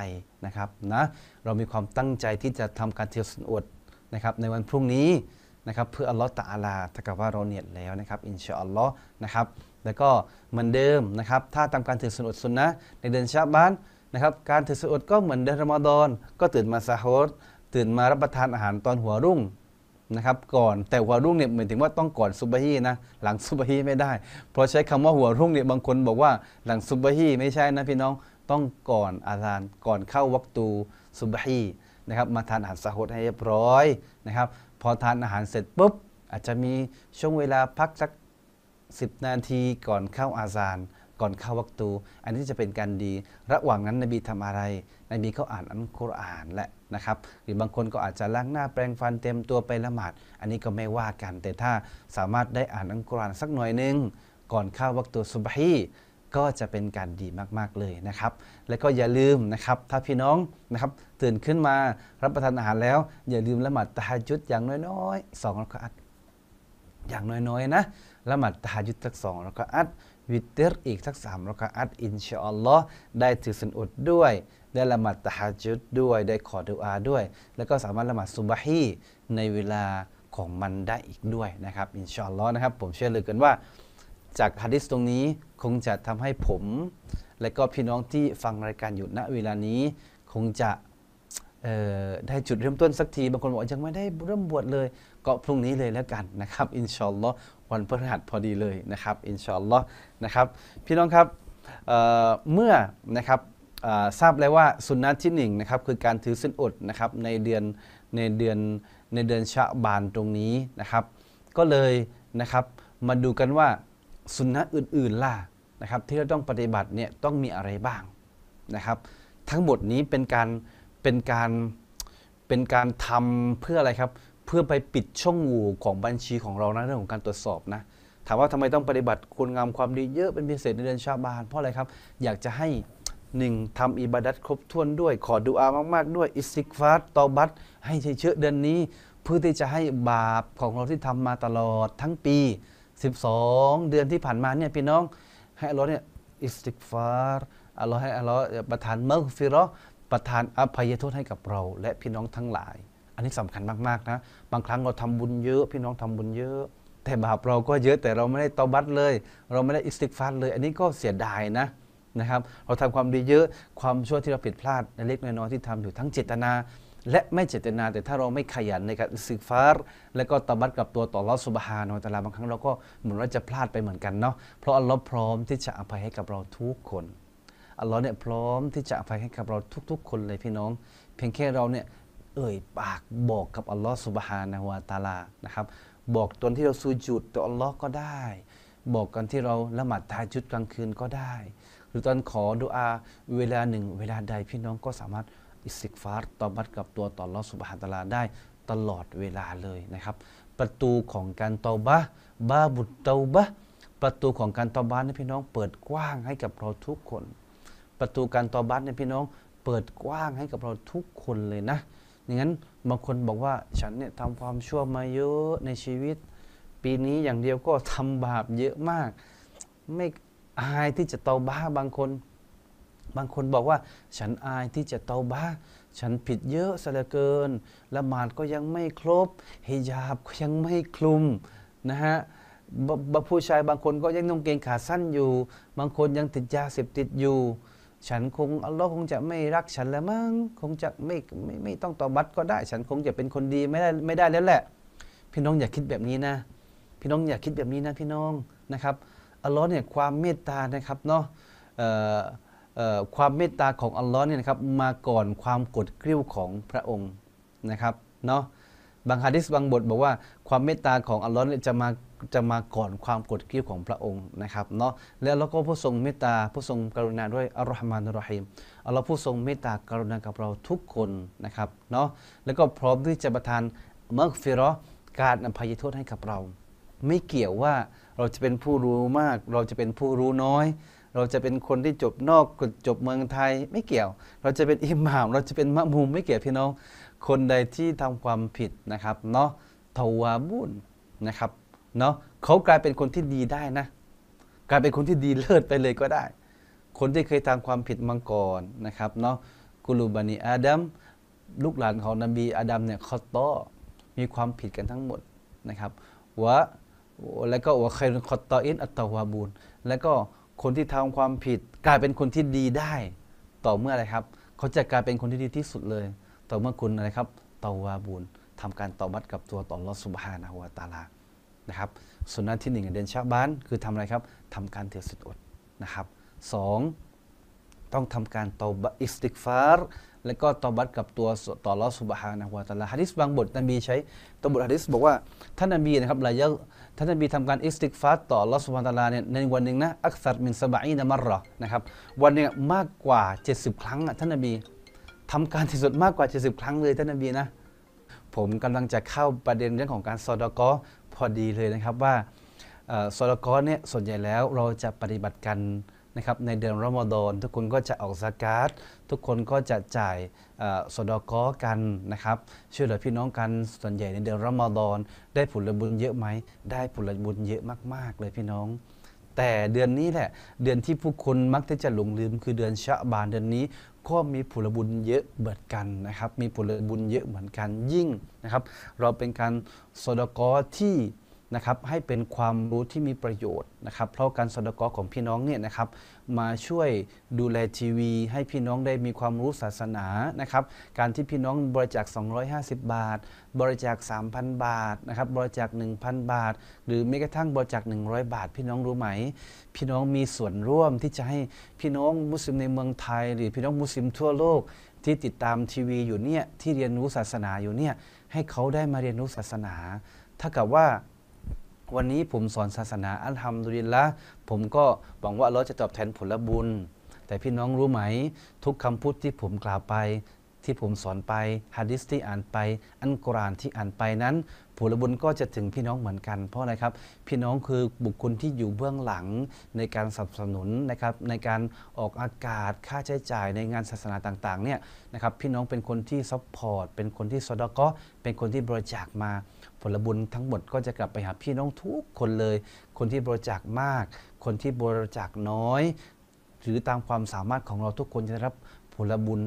นะครับนะ เรามีความตั้งใจที่จะทำการเืียสินอดนะครับในวันพรุ่งนี้นะครับเพื่ออัลลอฮฺตาอาลาถ้ากับว่าเราเนียดแล้วนะครับ อินชาอัลลอฮ์นะครับแล้วก็เหมือนเดิมนะครับ ถ้าทำการถือสุนอดสุนนะในเดือนชาบ้านนะครับ การถือสุนอดก็เหมือนเดือนรอมฎอนก็ตื่นมาซาฮดตื่นมารับประทานอาหารตอนหัวรุ่งนะครับก่อนแต่หัวรุ่งเนี่ยหมายถึงว่าต้องก่อนซุบฮีนะหลังซุบฮีไม่ได้ เพราะใช้คำว่าหัวรุ่งเนี่ยบางคนบอกว่า หลังซุบฮีไม่ใช่นะพี่น้องต้องก่อนอาซานก่อนเข้าวัคตูซุบฮีนะครับมาทานอาหารสะฮดให้เรียบร้อยนะครับ พอทานอาหารเสร็จปุ๊บอาจจะมีช่วงเวลาพักสัก10 นาทีก่อนเข้าอาซานก่อนเข้าวักตู อันนี้จะเป็นการดีระหว่างนั้นนบีทำอะไรนบีเขาอ่านอัลกุรอานและนะครับ หรือบางคนก็อาจจะล้างหน้าแปรงฟันเต็มตัวไปละหมาดอันนี้ก็ไม่ว่ากัน แต่ถ้า สามารถได้อ่านอัลกุรอานสักหน่อยหนึ่งก่อนเข้าวักตูสุบฮีก็จะเป็นการดีมากๆเลยนะครับ และก็อย่าลืมนะครับ ถ้าพี่น้องนะครับ ตื่นขึ้นมารับประทานอาหารแล้ว อย่าลืมละหมาดตะฮัจุดอย่างน้อยๆสองรักอัดอย่างน้อยๆ นะละหมาดตายุดสักสองแล้วก็อัดวิเตอร์อีกสักสามแล้วก็อัดอินชาอัลลอฮ์ได้ถือสันอดด้วย ได้ละหมาดตาจุดด้วยได้ขอดุอาด้วย แล้วก็สามารถละหมาดซุบฮีในเวลาของมันได้อีกด้วยนะครับอินชาอัลลอฮ์นะครับผมเชื่อเลยกันว่า จากฮะดิษตรงนี้คงจะทำให้ผม และก็พี่น้องที่ฟังรายการอยู่ณเวลานี้ คงจะได้จุดเริ่มต้นสักทีบางคนบอกยังไม่ได้เริ่มบวชเลยก็พรุ่งนี้เลยแล้วกันนะครับอินชอนลอวันพฤหัสพอดีเลยนะครับอินชอนลอนะครับพี่น้องครับเเมื่อนะครับทราบแล้วว่าสุนนะที่หนึ่งนะครับคือการถือสินอดนะครับในเดือนในเดือนในเดือนชะบานตรงนี้นะครับก็เลยนะครับมาดูกันว่าสุนนะอื่นๆล่ะนะครับที่เราต้องปฏิบัติเนี่ยต้องมีอะไรบ้างนะครับ ทั้งหมดนี้เป็นการเป็นการเป็นการทำเพื่ออะไรครับเพื่อไปปิดช่องโหว่ของบัญชีของเรานะเรื่องของการตรวจสอบนะ ถามว่าทำไมต้องปฏิบัติคุณงามความดีเยอะเป็นพิเศษในเดือนชาบานเพราะอะไรครับ อยากจะให้หนึ่งทำอิบาดัตครบถ้วนด้วย ขอดูอามาก ๆด้วยอิสติกฟาตตอบัตให้เชื้อเดือนนี้ เพื่อที่จะให้บาปของเราที่ทำมาตลอดทั้งปี 12 เดือนที่ผ่านมาเนี่ยพี่น้องให้อัลลอฮ์เนี่ยอิสติกฟาตอัลลอฮ์ให้อัลลอฮ์ประทานเม์ฟิรอประทานอภัยโทษให้กับเรา และพี่น้องทั้งหลายอันนี้สำคัญมากๆนะบางครั้งเราทำบุญเยอะ พี่น้องทำบุญเยอะ แต่บาปเราก็เยอะแต่เราไม่ได้ตอบัตเลย เราไม่ได้อิสติกฟัตเลย อันนี้ก็เสียดายนะนะครับเราทำความดีเยอะ ความชั่วที่เราผิดพลาดในเล็กน้อยที่ทำอยู่ทั้งเจตนา และไม่เจตนา แต่ถ้าเราไม่ขยันในการอิสติกฟา์และก็ตอบัดกับตัวต่อรอสุบฮานอตะลาบางครั้งเราก็เหมือนว่าจะพลาดไปเหมือนกันเนาะเพราะอัลลอฮ์พร้อมที่จะอภัยให้กับเราทุกคนอัลลอฮ์เนี่ยพร้อมที่จะอภัยให้กับเราทุก ๆ คนเลยพี่น้องเพียงแค่เราเนี่ยเอ่ยปากบอกกับอัลลอฮ์สุบฮานะฮุวาตาลา นะครับ บอกตอนที่เราสูจุดต่ออัลลอฮ์ก็ได้ บอกกันที่เราละหมาดทายจุดกลางคืนก็ได้ หรือตอนขอดุอาเวลาหนึ่งเวลาใดพี่น้องก็สามารถอิสติกฟาร์ตอบัดกับตัวต่ออัลลอฮ์สุบฮานะตาลาได้ตลอดเวลาเลยนะครับ ประตูของการตอบะบาบุตตอบะประตูของการตอบานนะพี่น้องเปิดกว้างให้กับเราทุกคน ประตูการตอบานนะพี่น้องเปิดกว้างให้กับเราทุกคนเลยนะอย่างนั้นบางคนบอกว่าฉันเนี่ยทำความชั่วมาเยอะในชีวิต ปีนี้อย่างเดียวก็ทำบาปเยอะมาก ไม่อายที่จะเตาบ้าบางคน บางคนบอกว่าฉันอายที่จะเตาบ้าฉันผิดเยอะเสียเหลือเกินละหมาดก็ยังไม่ครบฮิญาบก็ยังไม่คลุมนะฮะบผู้ชายบางคนก็ยังนุ่งเกงขาสั้นอยู่ บางคนยังติดยาเสพติดอยู่ฉันคงอัลลอฮ์คงจะไม่รักฉันแล้วมั้งคงจะไม่ไม่ไม่ต้องตอบัตก็ได้ ฉันคงจะเป็นคนดีไม่ได้ไม่ได้แล้วแหละพี่น้องอย่าคิดแบบนี้นะ พี่น้องอย่าคิดแบบนี้นะพี่น้องนะครับอัลลอฮ์เนี่ยความเมตตานะครับเนาะความเมตตาของอัลลอฮ์เนี่ยนะครับ มาก่อนความกดกริ้วของพระองค์นะครับเนาะบางฮะดิษบางบทบอกว่าความเมตตาของอัลลอฮ์จะมาจะมาก่อนความกดขี่ของพระองค์นะครับ เนาะแล้วเราก็ผู้ทรงเมตตาผู้ทรงกรุณาด้วยอัลลอฮ์มานรอฮิมอัลลอฮผู้ทรงเมตตากรุณากับเราทุกคนนะครับเนาะแล้วก็พร้อมที่จะประทานมักฟิรอการอภัยโทษให้กับเรา ไม่เกี่ยวว่าเราจะเป็นผู้รู้มาก เราจะเป็นผู้รู้น้อย เราจะเป็นคนที่จบนอกจบเมืองไทยไม่เกี่ยว เราจะเป็นอิหม่าม เราจะเป็นมะมุมไม่เกี่ยวพี่น้องคนใดที่ทำความผิดนะครับ เนาะทวาบุญนะครับเนาะเขากลายเป็นคนที่ดีได้นะ กลายเป็นคนที่ดีเลิศไปเลยก็ได้ คนที่เคยทำความผิดมังกรนะครับเนาะ กุลูบานีอาดัม ลูกหลานของนบีอาดัมเนี่ยคอตโตมีความผิดกันทั้งหมดนะครับ วะ แล้วก็วะใครคอตตอินอัตตาวาบูลแล้วก็คนที่ทำความผิด กลายเป็นคนที่ดีได้ ต่อเมื่ออะไรครับ เขาจะกลายเป็นคนที่ดีที่สุดเลย ต่อเมื่อคุณอะไรครับ ตาวาบูลทำการตอบัตกับตัวต่อรสุบฮานะหัวาตาลานะครับสุนัตที่หนึ่งเดือนชาบ้านคือทำอะไรครับทำการถือสุดอดนะครับสองต้องทำการตอบอิสติกฟาร และก็ตอบัตกับตัวต่อลอสุบฮานะฮวตาลาฮะดิษบางบทนบีใช้ตัวบทฮะดิษบอกว่าท่านนบีนะครับลายะท่านนบีทำการอิสติกฟารต่อลอสุบฮาตาลาเนี่ยในวันหนึ่งนะอักษรมินสบาอนะมารรอนะครับวันน่ยมากกว่า 70 ครั้งอ่ะท่านนบีทำการที่สุดมากกว่า 70 ครั้งเลยท่านนบีนะผมกำลังจะเข้าประเด็นเรื่องของการซอดกอพอดีเลยนะครับว่าสลกรเนี่ย ส่วนใหญ่แล้วเราจะปฏิบัติกันนะครับในเดือนรอมฎอนทุกคนก็จะออกสกาดทุกคนก็จะจ่ายสดอกอกันนะครับช่วยเหลือพี่น้องกันส่วนใหญ่ในเดือนรอมฎอนได้ผลบุญเยอะไหมได้ผลบุญเยอะมากๆเลยพี่น้องแต่เดือนนี้แหละ เดือนที่ผู้คนมักที่จะหลงลืมคือเดือนชะบานเดือนนี้ ก็มีผลบุญเยอะเหมือนกันนะครับ มีผลบุญเยอะเหมือนกันยิ่งนะครับ เราเป็นการสดกอที่นะครับให้เป็นความรู้ที่มีประโยชน์นะครับ เพราะการสดกอของพี่น้องเนี่ยนะครับมาช่วยดูแลทีวี ให้พี่น้องได้มีความรู้ศาสนานะครับการที่พี่น้องบริจาค250 บาท บริจาค3,000 บาทนะครับบริจาค1,000 บาท หรือแม้กระทั่งบริจาค100 บาท พี่น้องรู้ไหม พี่น้องมีส่วนร่วมที่จะให้พี่น้องมุสลิมในเมืองไทย หรือพี่น้องมุสลิมทั่วโลก ที่ติดตามทีวีอยู่เนี่ยที่เรียนรู้ศาสนาอยู่เนี่ยให้เขาได้มาเรียนรู้ศาสนาถ้ากับว่าวันนี้ผมสอนศาสนาอัลฮัมดุลิลละ ผมก็หวังว่าเราจะตอบแทนผลบุญ แต่พี่น้องรู้ไหม ทุกคำพูดที่ผมกล่าวไป ที่ผมสอนไปฮะดิษที่อ่านไป อันกุรานที่อ่านไปนั้นผลบุญก็จะถึงพี่น้องเหมือนกันเพราะอะไรครับพี่น้องคือบุคคลที่อยู่เบื้องหลังในการสนับสนุนนะครับในการออกอากาศค่าใช้จ่ายในงานศาสนาต่างๆเนี่ยนะครับพี่น้องเป็นคนที่ซัพพอร์ตเป็นคนที่สดก็เป็นคนที่บริจาคมาผลบุญทั้งหมดก็จะกลับไปหาพี่น้องทุกคนเลย คนที่บริจาคมาก คนที่บริจาคน้อยหรือตามความสามารถของเราทุกคนจะได้รับผลบุญ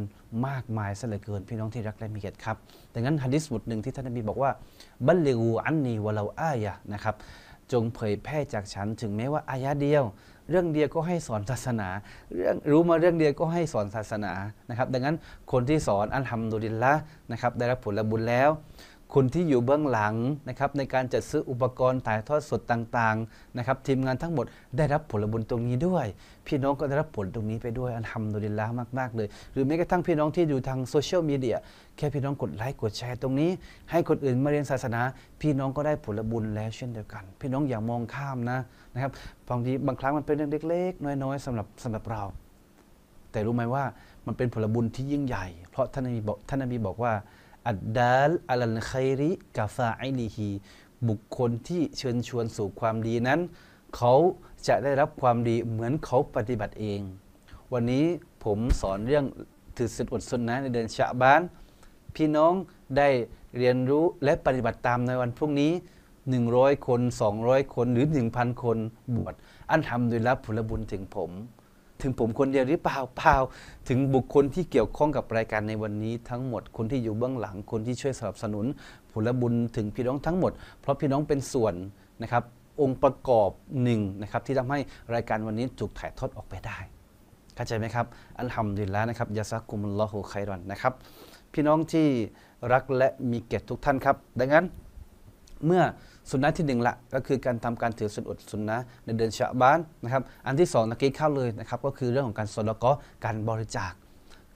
มากมายซะเหลือเกินพี่น้องที่รักและมีเกียรติครับ ดังนั้นฮะดิษบทหนึ่งที่ท่านนบีบอกว่า บัลลิกูอันนีวะเราอายะนะครับจงเผยแพร่จากฉันถึงแม้ว่าอายะเดียว เรื่องเดียวก็ให้สอนศาสนา เรื่องรู้มาเรื่องเดียวก็ให้สอนศาสนานะครับ ดังนั้นคนที่สอนอันทำดุลินละนะครับได้รับผลบุญแล้วคนที่อยู่เบื้องหลังนะครับในการจัดซื้ออุปกรณ์ ถ่ายทอดสดต่างๆนะครับทีมงานทั้งหมดได้รับผลบุญตรงนี้ด้วย พี่น้องก็ได้รับผลตรงนี้ไปด้วย อันทำดุลิลามาก ๆ เลย หรือแม้กระทั่งพี่น้องที่อยู่ทางโซเชียลมีเดียแค่พี่น้องกดไลค์กดแชร์ตรงนี้ ให้คนอื่นมาเรียนศาสนาพี่น้องก็ได้ผลบุญแล้วเช่นเดียวกัน พี่น้องอย่ามองข้ามนะนะครับบางทีบางครั้งมันเป็นเรื่องเล็ก ๆ น้อยๆ สำหรับสำหรับเราแต่รู้ไหมว่ามันเป็นผลบุญที่ยิ่งใหญ่เพราะท่านนบีบอกท่านนบีบอกว่าอัดดาลอัลันไคริกาฟาไอลีฮี บุคคลที่เชิญชวนสู่ความดีนั้น เขาจะได้รับความดีเหมือนเขาปฏิบัติเอง วันนี้ผมสอนเรื่องถือสุดอดสุนนะในเดือนชะบาน พี่น้องได้เรียนรู้และปฏิบัติตามในวันพรุ่งนี้ 100 คน 200 คนหรือ 1,000 คนบวช อันทำโดยรับผลบุญถึงผมถึงผมคนเดียวหรือเปล่าเปล่าถึงบุคคลที่เกี่ยวข้องกับรายการในวันนี้ทั้งหมด คนที่อยู่เบื้องหลัง คนที่ช่วยสนับสนุน ผลบุญถึงพี่น้องทั้งหมด เพราะพี่น้องเป็นส่วนนะครับ องค์ประกอบหนึ่งนะครับที่ทำให้รายการวันนี้ถูกถ่ายทอดออกไปได้ เข้าใจไหมครับอัลฮัมดุลิลละนะครับยาซักุมุลลอฮุไครอนนะครับพี่น้องที่รักและมีเกียรติทุกท่านครับ ดังนั้นเมื่อสุนนะที่หนึ่งละก็คือการทำการถือสุนอดสุนนะในเดือนชะบานนะครับอันที่สอนตะกีเข้าเลยนะครับก็คือเรื่องของการสดก็การบริจาค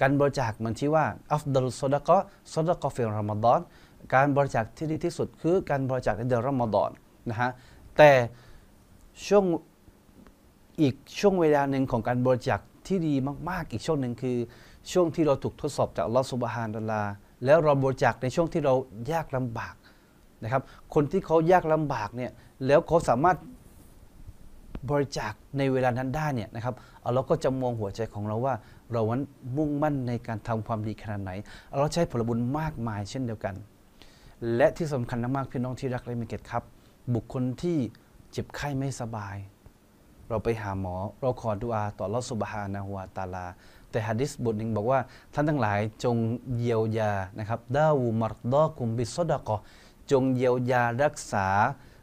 การบริจาคเหมือนที่ว่าอัฟดลสดก็สดก็เฟลรอมฎอนการบริจาคที่ดีที่สุดคือการบริจาคในเดือนรอมฎอนนะฮะแต่ช่วงอีกช่วงเวลาหนึ่งของการบริจาคที่ดีมาก ๆ อีกช่วงหนึ่งคือช่วงที่เราถูกทดสอบจากลอสุบฮานดลาแล้วเราบริจาคในช่วงที่เรายากลำบากนะครับคนที่เขายากลำบากเนี่ย แล้วเขาสามารถบริจาคในเวลานั้นได้เนี่ยนะครับเราก็จะมองหัวใจของเราว่าเราวันมุ่งมั่นในการทำความดีขนาดไหน เราใช้ผลบุญมากมายเช่นเดียวกัน และที่สำคัญมาก พี่น้องที่รักและมีเกียรติครับ บุคคลที่เจ็บไข้ไม่สบาย เราไปหาหมอเราขอดุอาต่อรอสุบฮานาหัวตาลา แต่ฮะดิษบทหนึ่งบอกว่าท่านทั้งหลายจงเยียวยานะครับดาวูมัรดอกุมบิสดะกอจงเยียวยารักษา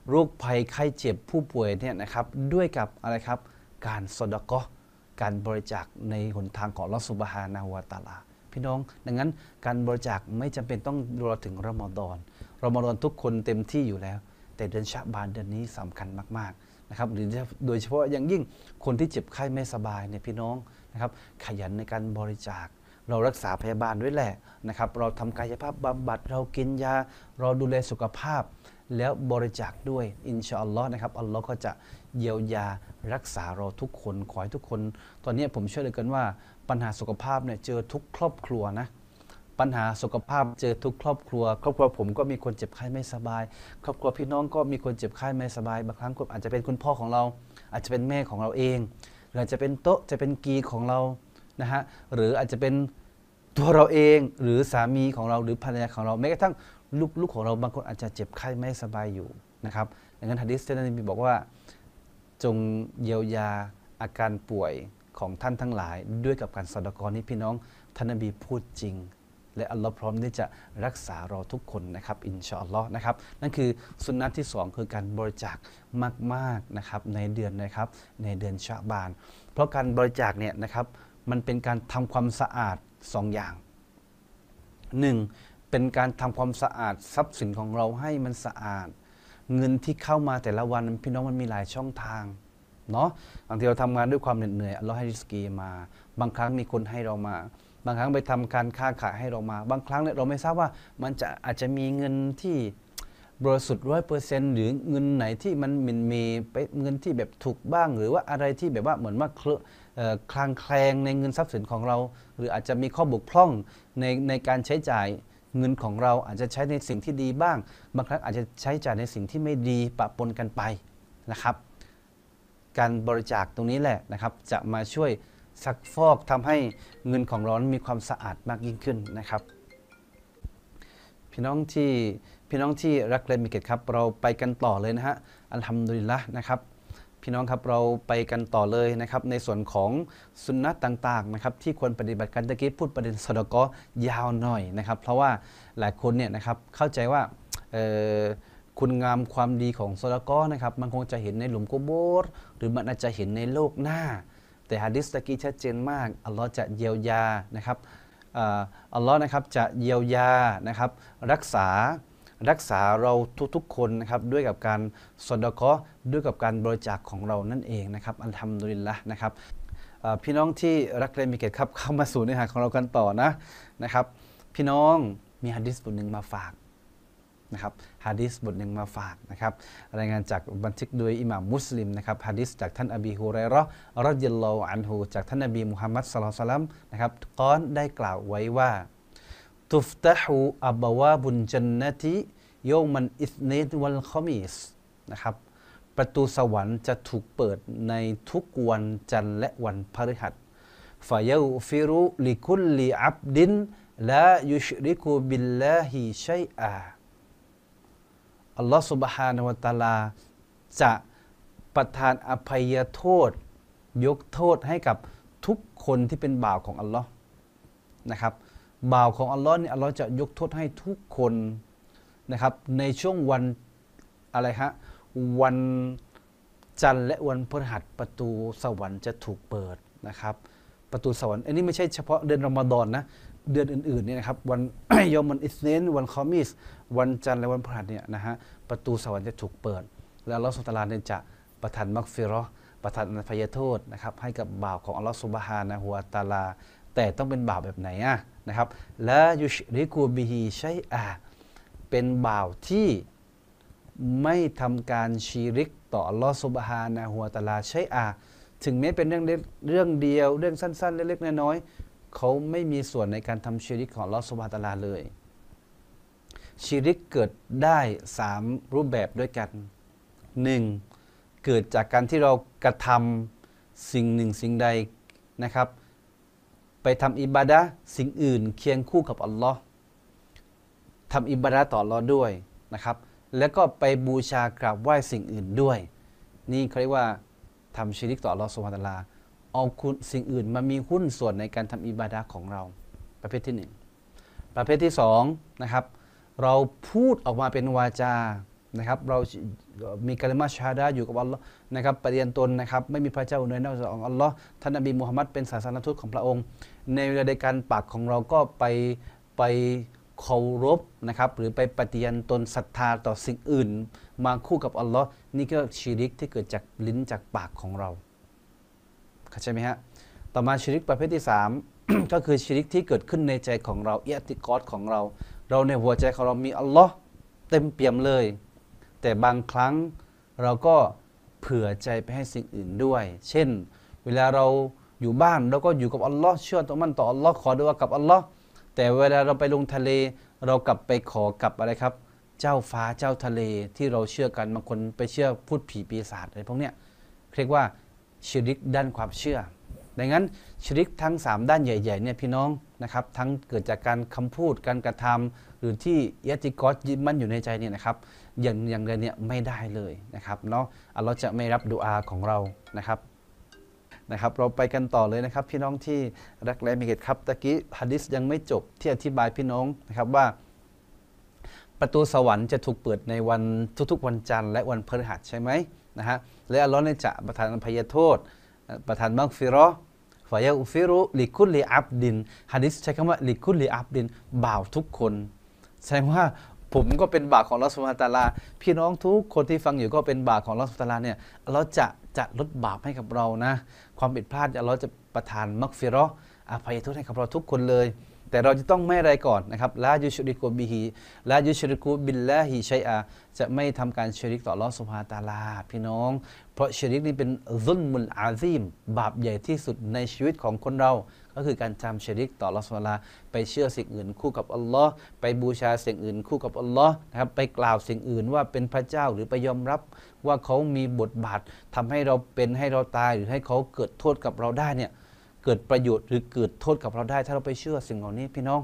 โรคภัยไข้เจ็บผู้ป่วยเนี่ยนะครับด้วยกับอะไรครับการสดกอการบริจาคในหนทางของลอสุบฮานาวตาลา พี่น้อง ดังนั้นการบริจาคไม่จำเป็นต้องรอถึงรอมฎอนรอมฎอนทุกคนเต็มที่อยู่แล้ว แต่เดือนชะบานเดือนนี้สำคัญมากๆนะครับหรือโดยเฉพาะอย่างยิ่งคนที่เจ็บไข้ไม่สบายเนี่ยพี่น้องนะครับ ขยันในการบริจาคเรารักษาพยาบาลด้วยแหละนะครับเราทำกายภาพบำบัดเรากินยาเราดูแลสุขภาพ แล้วบริจาคด้วยอินชาอัลลอฮ์นะครับอัลลอฮ์ก็จะเยียวยารักษาเราทุกคนขอให้ทุกคนตอนนี้ผมเชื่อเลยกันว่า ปัญหาสุขภาพเนี่ยเจอทุกครอบครัวนะปัญหาสุขภาพเจอทุกครอบครัว ครอบครัวผมก็มีคนเจ็บไข้ไม่สบาย ครอบครัวพี่น้องก็มีคนเจ็บไข้ไม่สบาย บางครั้งอาจจะเป็นคุณพ่อของเรา อาจจะเป็นแม่ของเราเองหรืออาจจะเป็นโต๊ะจะเป็นกีของเรานะฮะหรืออาจจะเป็นตัวเราเองหรือสามีของเราหรือภรรยาของเราแม้กระทั่งลูก ๆ ของเราบางคนอาจจะเจ็บไข้ไม่สบายอยู่นะครับดังนั้นฮะดิษท่านนบีบอกว่าจงเยียวยาอาการป่วยของท่านทั้งหลายด้วยกับการสอดกรนี้พี่น้องท่านนบีพูดจริง และอัลลอฮ์พร้อมที่จะรักษาเราทุกคนนะครับ อินชาอัลลอฮ์นะครับนั่นคือสุนนะที่ 2 คือการบริจาคมากๆนะครับในเดือนนะครับในเดือนชาบาน เพราะการบริจาคเนี่ยนะครับมันเป็นการทำความสะอาดสองอย่างหนึ่งเป็นการทำความสะอาดทรัพย์สินของเราให้มันสะอาด เงินที่เข้ามาแต่ละวันพี่น้องมันมีหลายช่องทางเนาะบางทีเราทำงานด้วยความเหน็ดเหนื่อยเราให้ริสกีมา บางครั้งมีคนให้เรามา บางครั้งไปทำการค้าขายให้เรามาบางครั้งเนี่ยเราไม่ทราบว่า มันจะอาจจะมีเงินที่บริสุทธิ์ร้อยเปอร์เซ็นต์หรือเงินไหนที่มันมีไปเงินที่แบบถูกบ้างหรือว่าอะไรที่แบบว่าเหมือนว่าเคลอคลางแคลงในเงินทรัพย์สินของเรา หรืออาจจะมีข้อบกพร่องในในการใช้จ่ายเงินของเราอาจจะใช้ในสิ่งที่ดีบ้าง บางครั้งอาจจะใช้จ่ายในสิ่งที่ไม่ดีปะปนกันไปนะครับ การบริจาคตรงนี้แหละนะครับ จะมาช่วยซักฟอกทำให้เงินของเรา มีความสะอาดมากยิ่งขึ้นนะครับ พี่น้องที่พี่น้องที่รักเลมิเกตครับ เราไปกันต่อเลยนะฮะอัลฮัมดุลิลละนะครับพี่น้องครับ เราไปกันต่อเลยนะครับในส่วนของสุนนะต่างๆนะครับที่ควรปฏิบัติกันตะกี้พูดประเด็นสดกยาวหน่อยนะครับ เพราะว่าหลายคนเนี่ยนะครับเข้าใจว่าคุณงามความดีของสดกนะครับมันคงจะเห็นในหลุมกุโบร หรือมันอาจจะเห็นในโลกหน้า แต่ฮะดิสตะกี้ชัดเจนมาก อัลลอฮ์จะเยียวยานะครับอัลลอฮ์นะครับจะเยียวยานะครับ รักษารักษาเราทุกๆ คนนะครับด้วยกับการสดกคาะด้วยกับการบริจาคของเรานั่นเองนะครับอันทำดุลินละนะครับพี่น้องที่รักเรมิเกตครับเข้ามาสู่เนื้อหาของเรากันต่อนะนะครับ พี่น้องมีฮะดิษบทหนึ่งมาฝากนะครับฮะดิษบทหนึ่งมาฝากนะครับรายงานจากบันทึกโดยอิหม่ามมุสลิมนะครับฮะดิษจากท่านอบีฮุไรเราะรัดยัลลออันฮูจากท่านอบี มุฮัมมัดสลลัลลัมนะครับก้อนได้กล่าวไว้ว่าตุฟตะฮูอับบาวาบุญจันนติโยมันอิสเนตวันคอมิสนะครับประตูสวรรค์จะถูกเปิดในทุกวันจันทร์และวันพฤหัสฟายูฟิรุลิคุลลีอับดินละยุชริกูบิลลาฮิชัยอาอัลลอฮฺสุบฮานแวะต ع ลา จะประทานอภัยโทษ ยกโทษให้กับทุกคนที่เป็นบ่าวของอัลลอฮ์นะครับบ่าวของอัลลอฮ์เนี่ยอัลลอฮ์จะยกโทษให้ทุกคนนะครับ ในช่วงวันอะไรฮะวันจันทร์และวันพฤหัสประตูสวรรค์จะถูกเปิดนะครับ ประตูสวรรค์อันนี้ไม่ใช่เฉพาะเดือนรอมฎอนนะเดือนอื่นๆเนี่ยนะครับวันยอมันอิสเนนวันคอมิสวันจันทร์และวันพฤหัสเนี่ยนะฮะประตูสวรรค์จะถูกเปิดแล้วอัลลอฮ์สุตลาเนี่ยจะประทานมักฟิรอประทานอภัยโทษนะครับให้กับบ่าวของอัลลอฮ์สุบฮานะฮัวตาลาแต่ต้องเป็นบ่าวแบบไหนอ่ะนะครับและยุชริกูบิฮีใช้อาเป็นบ่าวที่ไม่ทำการชีริกต่อลอสุบฮานะหัวตาลาใช้อาถึงแม้เป็นเรื่องเล็กเรื่องเดียวเรื่องสั้นๆเล็กๆ น้อยๆ เขาไม่มีส่วนในการทำชีริกของลอสุบฮาตาลาเลย ชีริกเกิดได้ 3 รูปแบบด้วยกัน 1. เกิดจากการที่เรากระทำสิ่งหนึ่งสิ่งใดนะครับไปทำอิบาดะสิ่งอื่น เคียงคู่กับอัลลอฮ์ทำอิบาดะต่ออัลลอฮ์ด้วยนะครับ แล้วก็ไปบูชากราบไหว้สิ่งอื่นด้วย นี่เขาเรียกว่าทำชีริกต่ออัลลอฮ์สุบฮาตัลาเอาคุณสิ่งอื่นมามีหุ้นส่วนในการทำอิบาดะของเราประเภทที่หนึ่งประเภทที่สองนะครับเราพูดออกมาเป็นวาจานะครับเรามีกาลิมาชาดาอยู่กับอัลลอฮ์นะครับปฏิญาณตนนะครับ ไม่มีพระเจ้าอนื่นอกจากอัลลอฮ์ท่านนบีมูฮัมมัดเป็นศาสนทูตของพระองค์ ในเวลาใดการปากของเราก็ไปไปเคารพนะครับหรือไปปฏิญาณตนศรัทธาต่อสิ่งอื่นมาคู่กับอัลลอฮ์นี่ก็ชีริกที่เกิดจากลิ้นจากปากของเราเข้าใจไหมฮะต่อมาชีริกประเภทที่ 3 ก็คือชีริกที่เกิดขึ้นในใจของเราเอติกอสของเรา เราในหัวใจของเรามีอัลลอฮ์เต็มเปี่ยมเลยแต่บางครั้งเราก็เผื่อใจไปให้สิ่งอื่นด้วย เช่น เวลาเราอยู่บ้านเราก็อยู่กับอัลลอฮ์เชื่อต่อมันต่ออัลลอฮ์ขอดยว่ากับอัลลอฮ์แต่เวลาเราไปลงทะเล เรากลับไปขอกับอะไรครับ เจ้าฟ้าเจ้าทะเลที่เราเชื่อกันบางคนไปเชื่อพูดผีปีศาจอะไรพวกเนี้ย เรียกว่าชิริกด้านความเชื่อ ดังนั้น ชิริกทั้ง3ด้านใหญ่ๆเนี่ยพี่น้องนะครับทั้งเกิดจากการคำพูดการกระทำหรือที่ยอติกอสยึดมั่นอยู่ในใจเนี่ยนะครับอย่างอย่างไรเนี่ยไม่ได้เลยนะครับเนาะอัลลอฮจะไม่รับดูอาของเรานะครับนะครับ เราไปกันต่อเลยนะครับพี่น้องที่รักและมีเกตครับตะกี้ฮะดิษยังไม่จบที่อธิบายพี่น้องนะครับว่า ประตูสวรรค์จะถูกเปิดในวันทุก ๆ วันจันทร์และวันพฤหัสใช่ไหมนะฮะและอัลลอฮ์จะประทานอภัยโทษ ประทานมักฟิรอฟายาอุฟิรุลิคุลีอับดินฮะดิษใช้คำว่าลิคุลีอับดินบ่าวทุกคนแสดงว่าผมก็เป็นบาปของลอสุมาตาลาพี่น้องทุกคนที่ฟังอยู่ก็เป็นบาปของลอสุมาตาลาเนี่ยเราจะจะลดบาปให้กับเรานะความผิดพลาดเราจะประทานมักฟิรออภัยโทษให้กับเราทุกคนเลยแต่เราจะต้องไม่อะไรก่อนนะครับละยุชริกูบิฮีละยุชริกูบิลละฮีชัยอาจะไม่ทำการชริกต่อลอสุภาตาลา พี่น้อง เพราะชริกนี้เป็นซุนมุลอาซีมบาปใหญ่ที่สุดในชีวิตของคนเรา ก็คือการจำชริกต่อลอสุภาลา ไปเชื่อสิ่งอื่นคู่กับอัลลอฮ์ไปบูชาสิ่งอื่นคู่กับอัลลอฮ์นะครับไปกล่าวสิ่งอื่นว่าเป็นพระเจ้าหรือไปยอมรับว่าเขามีบทบาททำให้เราเป็นให้เราตายหรือให้เขาเกิดโทษกับเราได้เนี่ยเกิดประโยชน์หรือเกิดโทษกับเราได้ ถ้าเราไปเชื่อสิ่งเหล่านี้พี่น้อง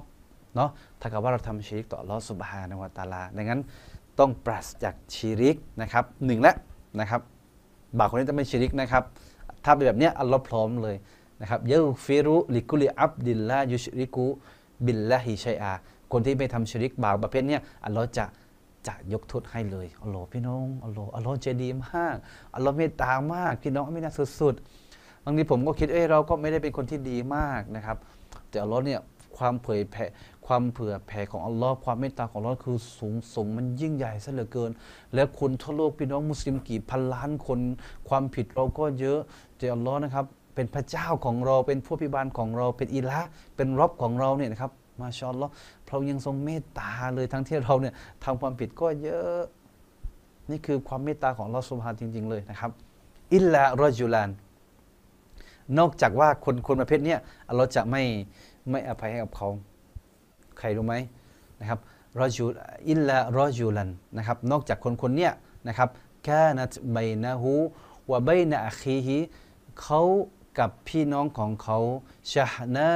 เนาะถ้ากับว่าเราทำชีริกต่อลอสุบฮานวตาลาดังนั้นต้องปราศจากชีริกนะครับหนึ่งและนะครับ บาปคนนี้จะไม่ชีริกนะครับ ถ้าเป็นแบบนี้อัลลอฮ์พร้อมเลยนะครับยะรุฟิรุลิกุลิอับดิลลายุชริกุบิลละฮิชัยอาคนที่ไม่ทำชีริกบาปประเภทนี้อัลลอฮ์จะจะยกโทษให้เลยอัลลอฮ์พี่น้องอัลลอฮ์อัลลอฮ์ใจดีมากอัลลอฮ์เมตตามากพี่น้องไม่น่าสุดๆบางทีผมก็คิด เอ้ยเราก็ไม่ได้เป็นคนที่ดีมากนะครับ แต่อัลลอฮ์เนี่ยความเผยแผ่ความเผื่อแผ่ของ อัลลอฮ์ความเมตตาของอัลลอฮ์คือสูงส่งมันยิ่งใหญ่ซะเหลือเกิน และคนทั่วโลกพี่น้องมุสลิมกี่พันล้านคนความผิดเราก็เยอะ แต่อัลลอฮ์นะครับเป็นพระเจ้าของเราเป็นผู้พิบาลของเราเป็นอิละเป็นรบของเราเนี่ยนะครับมาชอนล้อพระองค์ยังทรงเมตตาเลยทั้งที่เราเนี่ยทำความผิดก็เยอะนี่คือความเมตตาของเราสุภาจริงๆเลยนะครับอิลลารอจุลันนอกจากว่าคนคนประเภทนี้เราจะไม่ไม่อภัยให้กับเขาใครรู้ไหมนะครับรอจูอินละรอจูลันนะครับ นอกจากคนคนนี้นะครับแกานัดไบนะฮูว่าไบนะคีฮีเขากับพี่น้องของเขาชาฮนา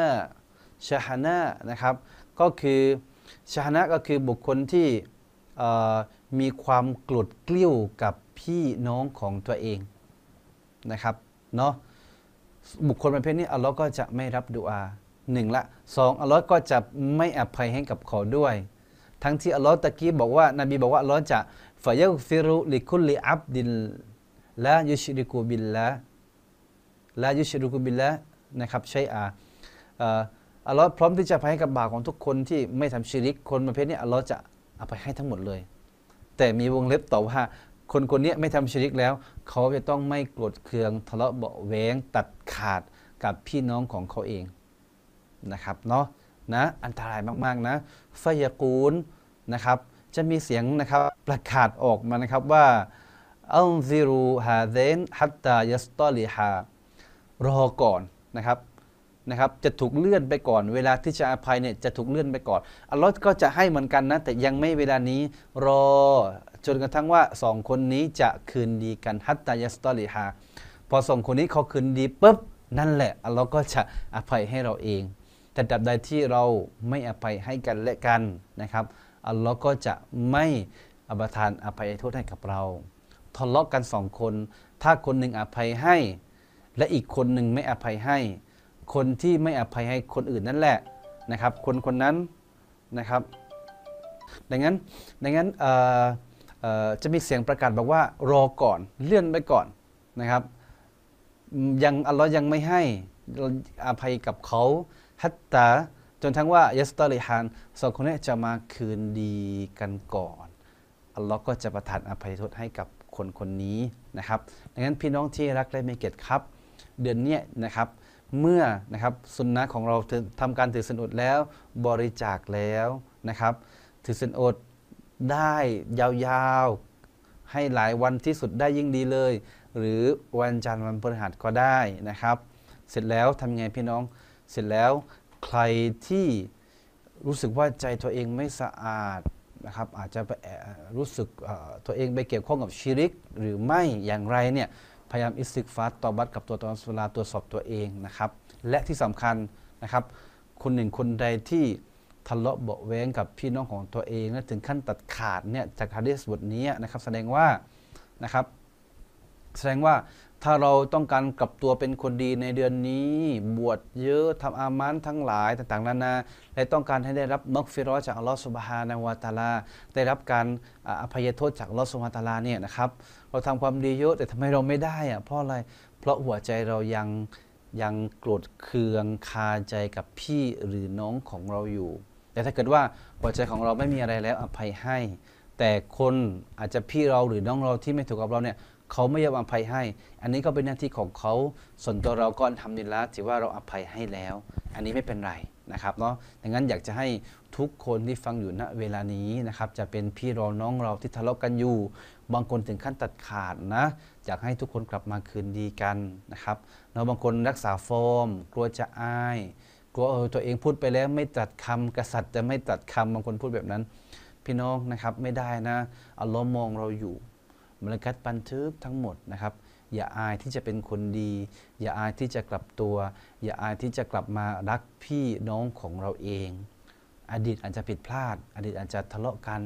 ชาฮนานะครับก็คือชาฮนะก็คือบุคคลที่มีความกลดกลี้วกับพี่น้องของตัวเองนะครับเนาะบุคคลประเภทนี้อัลลอฮ์ก็จะไม่รับดุอาหนึ่งละสองอัลลอฮ์ก็จะไม่อภัยให้กับเขาด้วย ทั้งที่อัลลอฮ์ตะกี้บอกว่านาบีบอกว่าอัลลอฮ์จะ่ายกฟิรุลิคุลิอับดินละยุชริกูบิลละละยุชริกูบิลละนะครับใช่อาอัลลอฮ์พร้อมที่จะอภัยกับบาปของทุกคนที่ไม่ทำชิริกคนประเภทนี้อัลลอฮ์จะอภัยให้ทั้งหมดเลย แต่มีวงเล็บต่อว่าคนคนนี้ไม่ทำชริกแล้ว เขาจะต้องไม่โกรธเคือง ทะเลาะเบาแววงตัดขาดกับพี่น้องของเขาเองนะครับเนาะนะอันตรายมาก ๆ นะฟยกูลนะครับจะมีเสียงนะครับประกาศออกมานะครับว่าอัลซิรูฮาเดนฮัตตายสตอลีฮารอก่อนนะครับนะครับจะถูกเลื่อนไปก่อน เวลาที่จะอภัยเนี่ยจะถูกเลื่อนไปก่อนอัลลอฮ์ก็จะให้เหมือนกันนะ แต่ยังไม่เวลานี้รอจนกระทั่งว่าสองคนนี้จะคืนดีกันฮัตตายสตอริฮาพอสองคนนี้เขาคืนดีปุ๊บนั่นแหละอัลลอฮ์ก็จะอภัยให้เราเองแต่ดับใดที่เราไม่อภัยให้กันและกันนะครับอัลลอฮ์ก็จะไม่อภัยทานอภัยโทษให้กับเราทะเลาะกันสองคน ถ้าคนหนึ่งอภัยให้ และอีกคนหนึ่งไม่อภัยให้คนที่ไม่อภัยให้คนอื่นนั่นแหละนะครับคนคนนั้นนะครับ ดังนั้น ดังนั้นจะมีเสียงประกาศบอกว่า รอก่อนเลื่อนไปก่อนนะครับ ยังอัลลอฮ์ยังไม่ให้อภัยกับเขาฮัตตาจนทั้งว่ายัสตอริฮานสองคนนี้จะมาคืนดีกันก่อนอัลลอฮ์ก็จะประทานอภัยโทษให้กับคนคนนี้นะครับดังนั้นพี่น้องที่รักและมีเกียรติครับ เดือนนี้นะครับเมื่อ นะครับสุนนะของเราทำการ ถือสินอดแล้ว บริจาค แล้ว นะครับ ถือสินอดได้ ยาวๆให้ หลาย วัน ที่สุด ได้ ยิ่ง ดี เลย หรือ วันจันทร์ วันพฤหัส ก็ได้ นะครับ เสร็จแล้วทำยังไง พี่น้อง เสร็จแล้ว ใคร ที่ รู้สึก ว่า ใจ ตัวเอง ไม่สะอาด นะครับ อาจจะ รู้สึกตัวเอง ไป เกี่ยว ข้อง กับชิริก หรือ ไม่ อย่างไร เนี่ยพยายามอิสติกฟาตตอบัตกับตัวตอนเวลาตรวจสอบตัวเองนะครับ และที่สำคัญนะครับคนหนึ่งคนใดที่ทะเลาะเบาแว้งกับพี่น้องของตัวเองและถึงขั้นตัดขาดเนี่ยจากฮะดีษบทนี้นะครับแสดงว่านะครับแสดงว่าถ้าเราต้องการกลับตัวเป็นคนดีในเดือนนี้ บวชเยอะทำอามันทั้งหลายต่างๆนานาและต้องการให้ได้รับมักฟิรอจากอัลลอฮฺสุบฮานาวาตาลาได้รับการอภัยโทษจากอัลลอฮฺสุบฮานาวาตาลาเนี่ยนะครับเราทำความดีเยอะแต่ทำไมเราไม่ได้อะเพราะอะไรเพราะหัวใจเรายังยังโกรธเคืองคาใจกับพี่หรือน้องของเราอยู่แต่ถ้าเกิดว่าหัวใจของเราไม่มีอะไรแล้วอภัยให้ แต่คนอาจจะพี่เราหรือน้องเราที่ไม่ถูกกับเราเนี่ยเขาไม่ยอมอภัยให้ อันนี้ก็เป็นหน้าที่ของเขาส่วนตัวเราก็ทำดีแล้วถือว่าเราอภัยให้แล้ว อันนี้ไม่เป็นไรนะครับเนาะดังนั้นอยากจะให้ทุกคนที่ฟังอยู่ณเวลานี้นะครับ จะเป็นพี่รรงน้องเราที่ทะเลาะกันอยู่ บางคนถึงขั้นตัดขาดนะอยากให้ทุกคนกลับมาคืนดีกันนะครับเราบางคนรักษาฟอร์ม กลัวจะอาย กลัวเออตัวเองพูดไปแล้วไม่ตัดคำกษัตริย์ จะไม่ตัดคำบางคนพูดแบบนั้น พี่น้องนะครับไม่ได้นะอัลลอฮ์มองเราอยู่มลกัดบันทึกทั้งหมดนะครับอย่าอายที่จะเป็นคนดี อย่าอายที่จะกลับตัว อย่าอายที่จะกลับมารักพี่น้องของเราเอง อดีตอาจจะผิดพลาด อดีตอาจจะทะเลาะกัน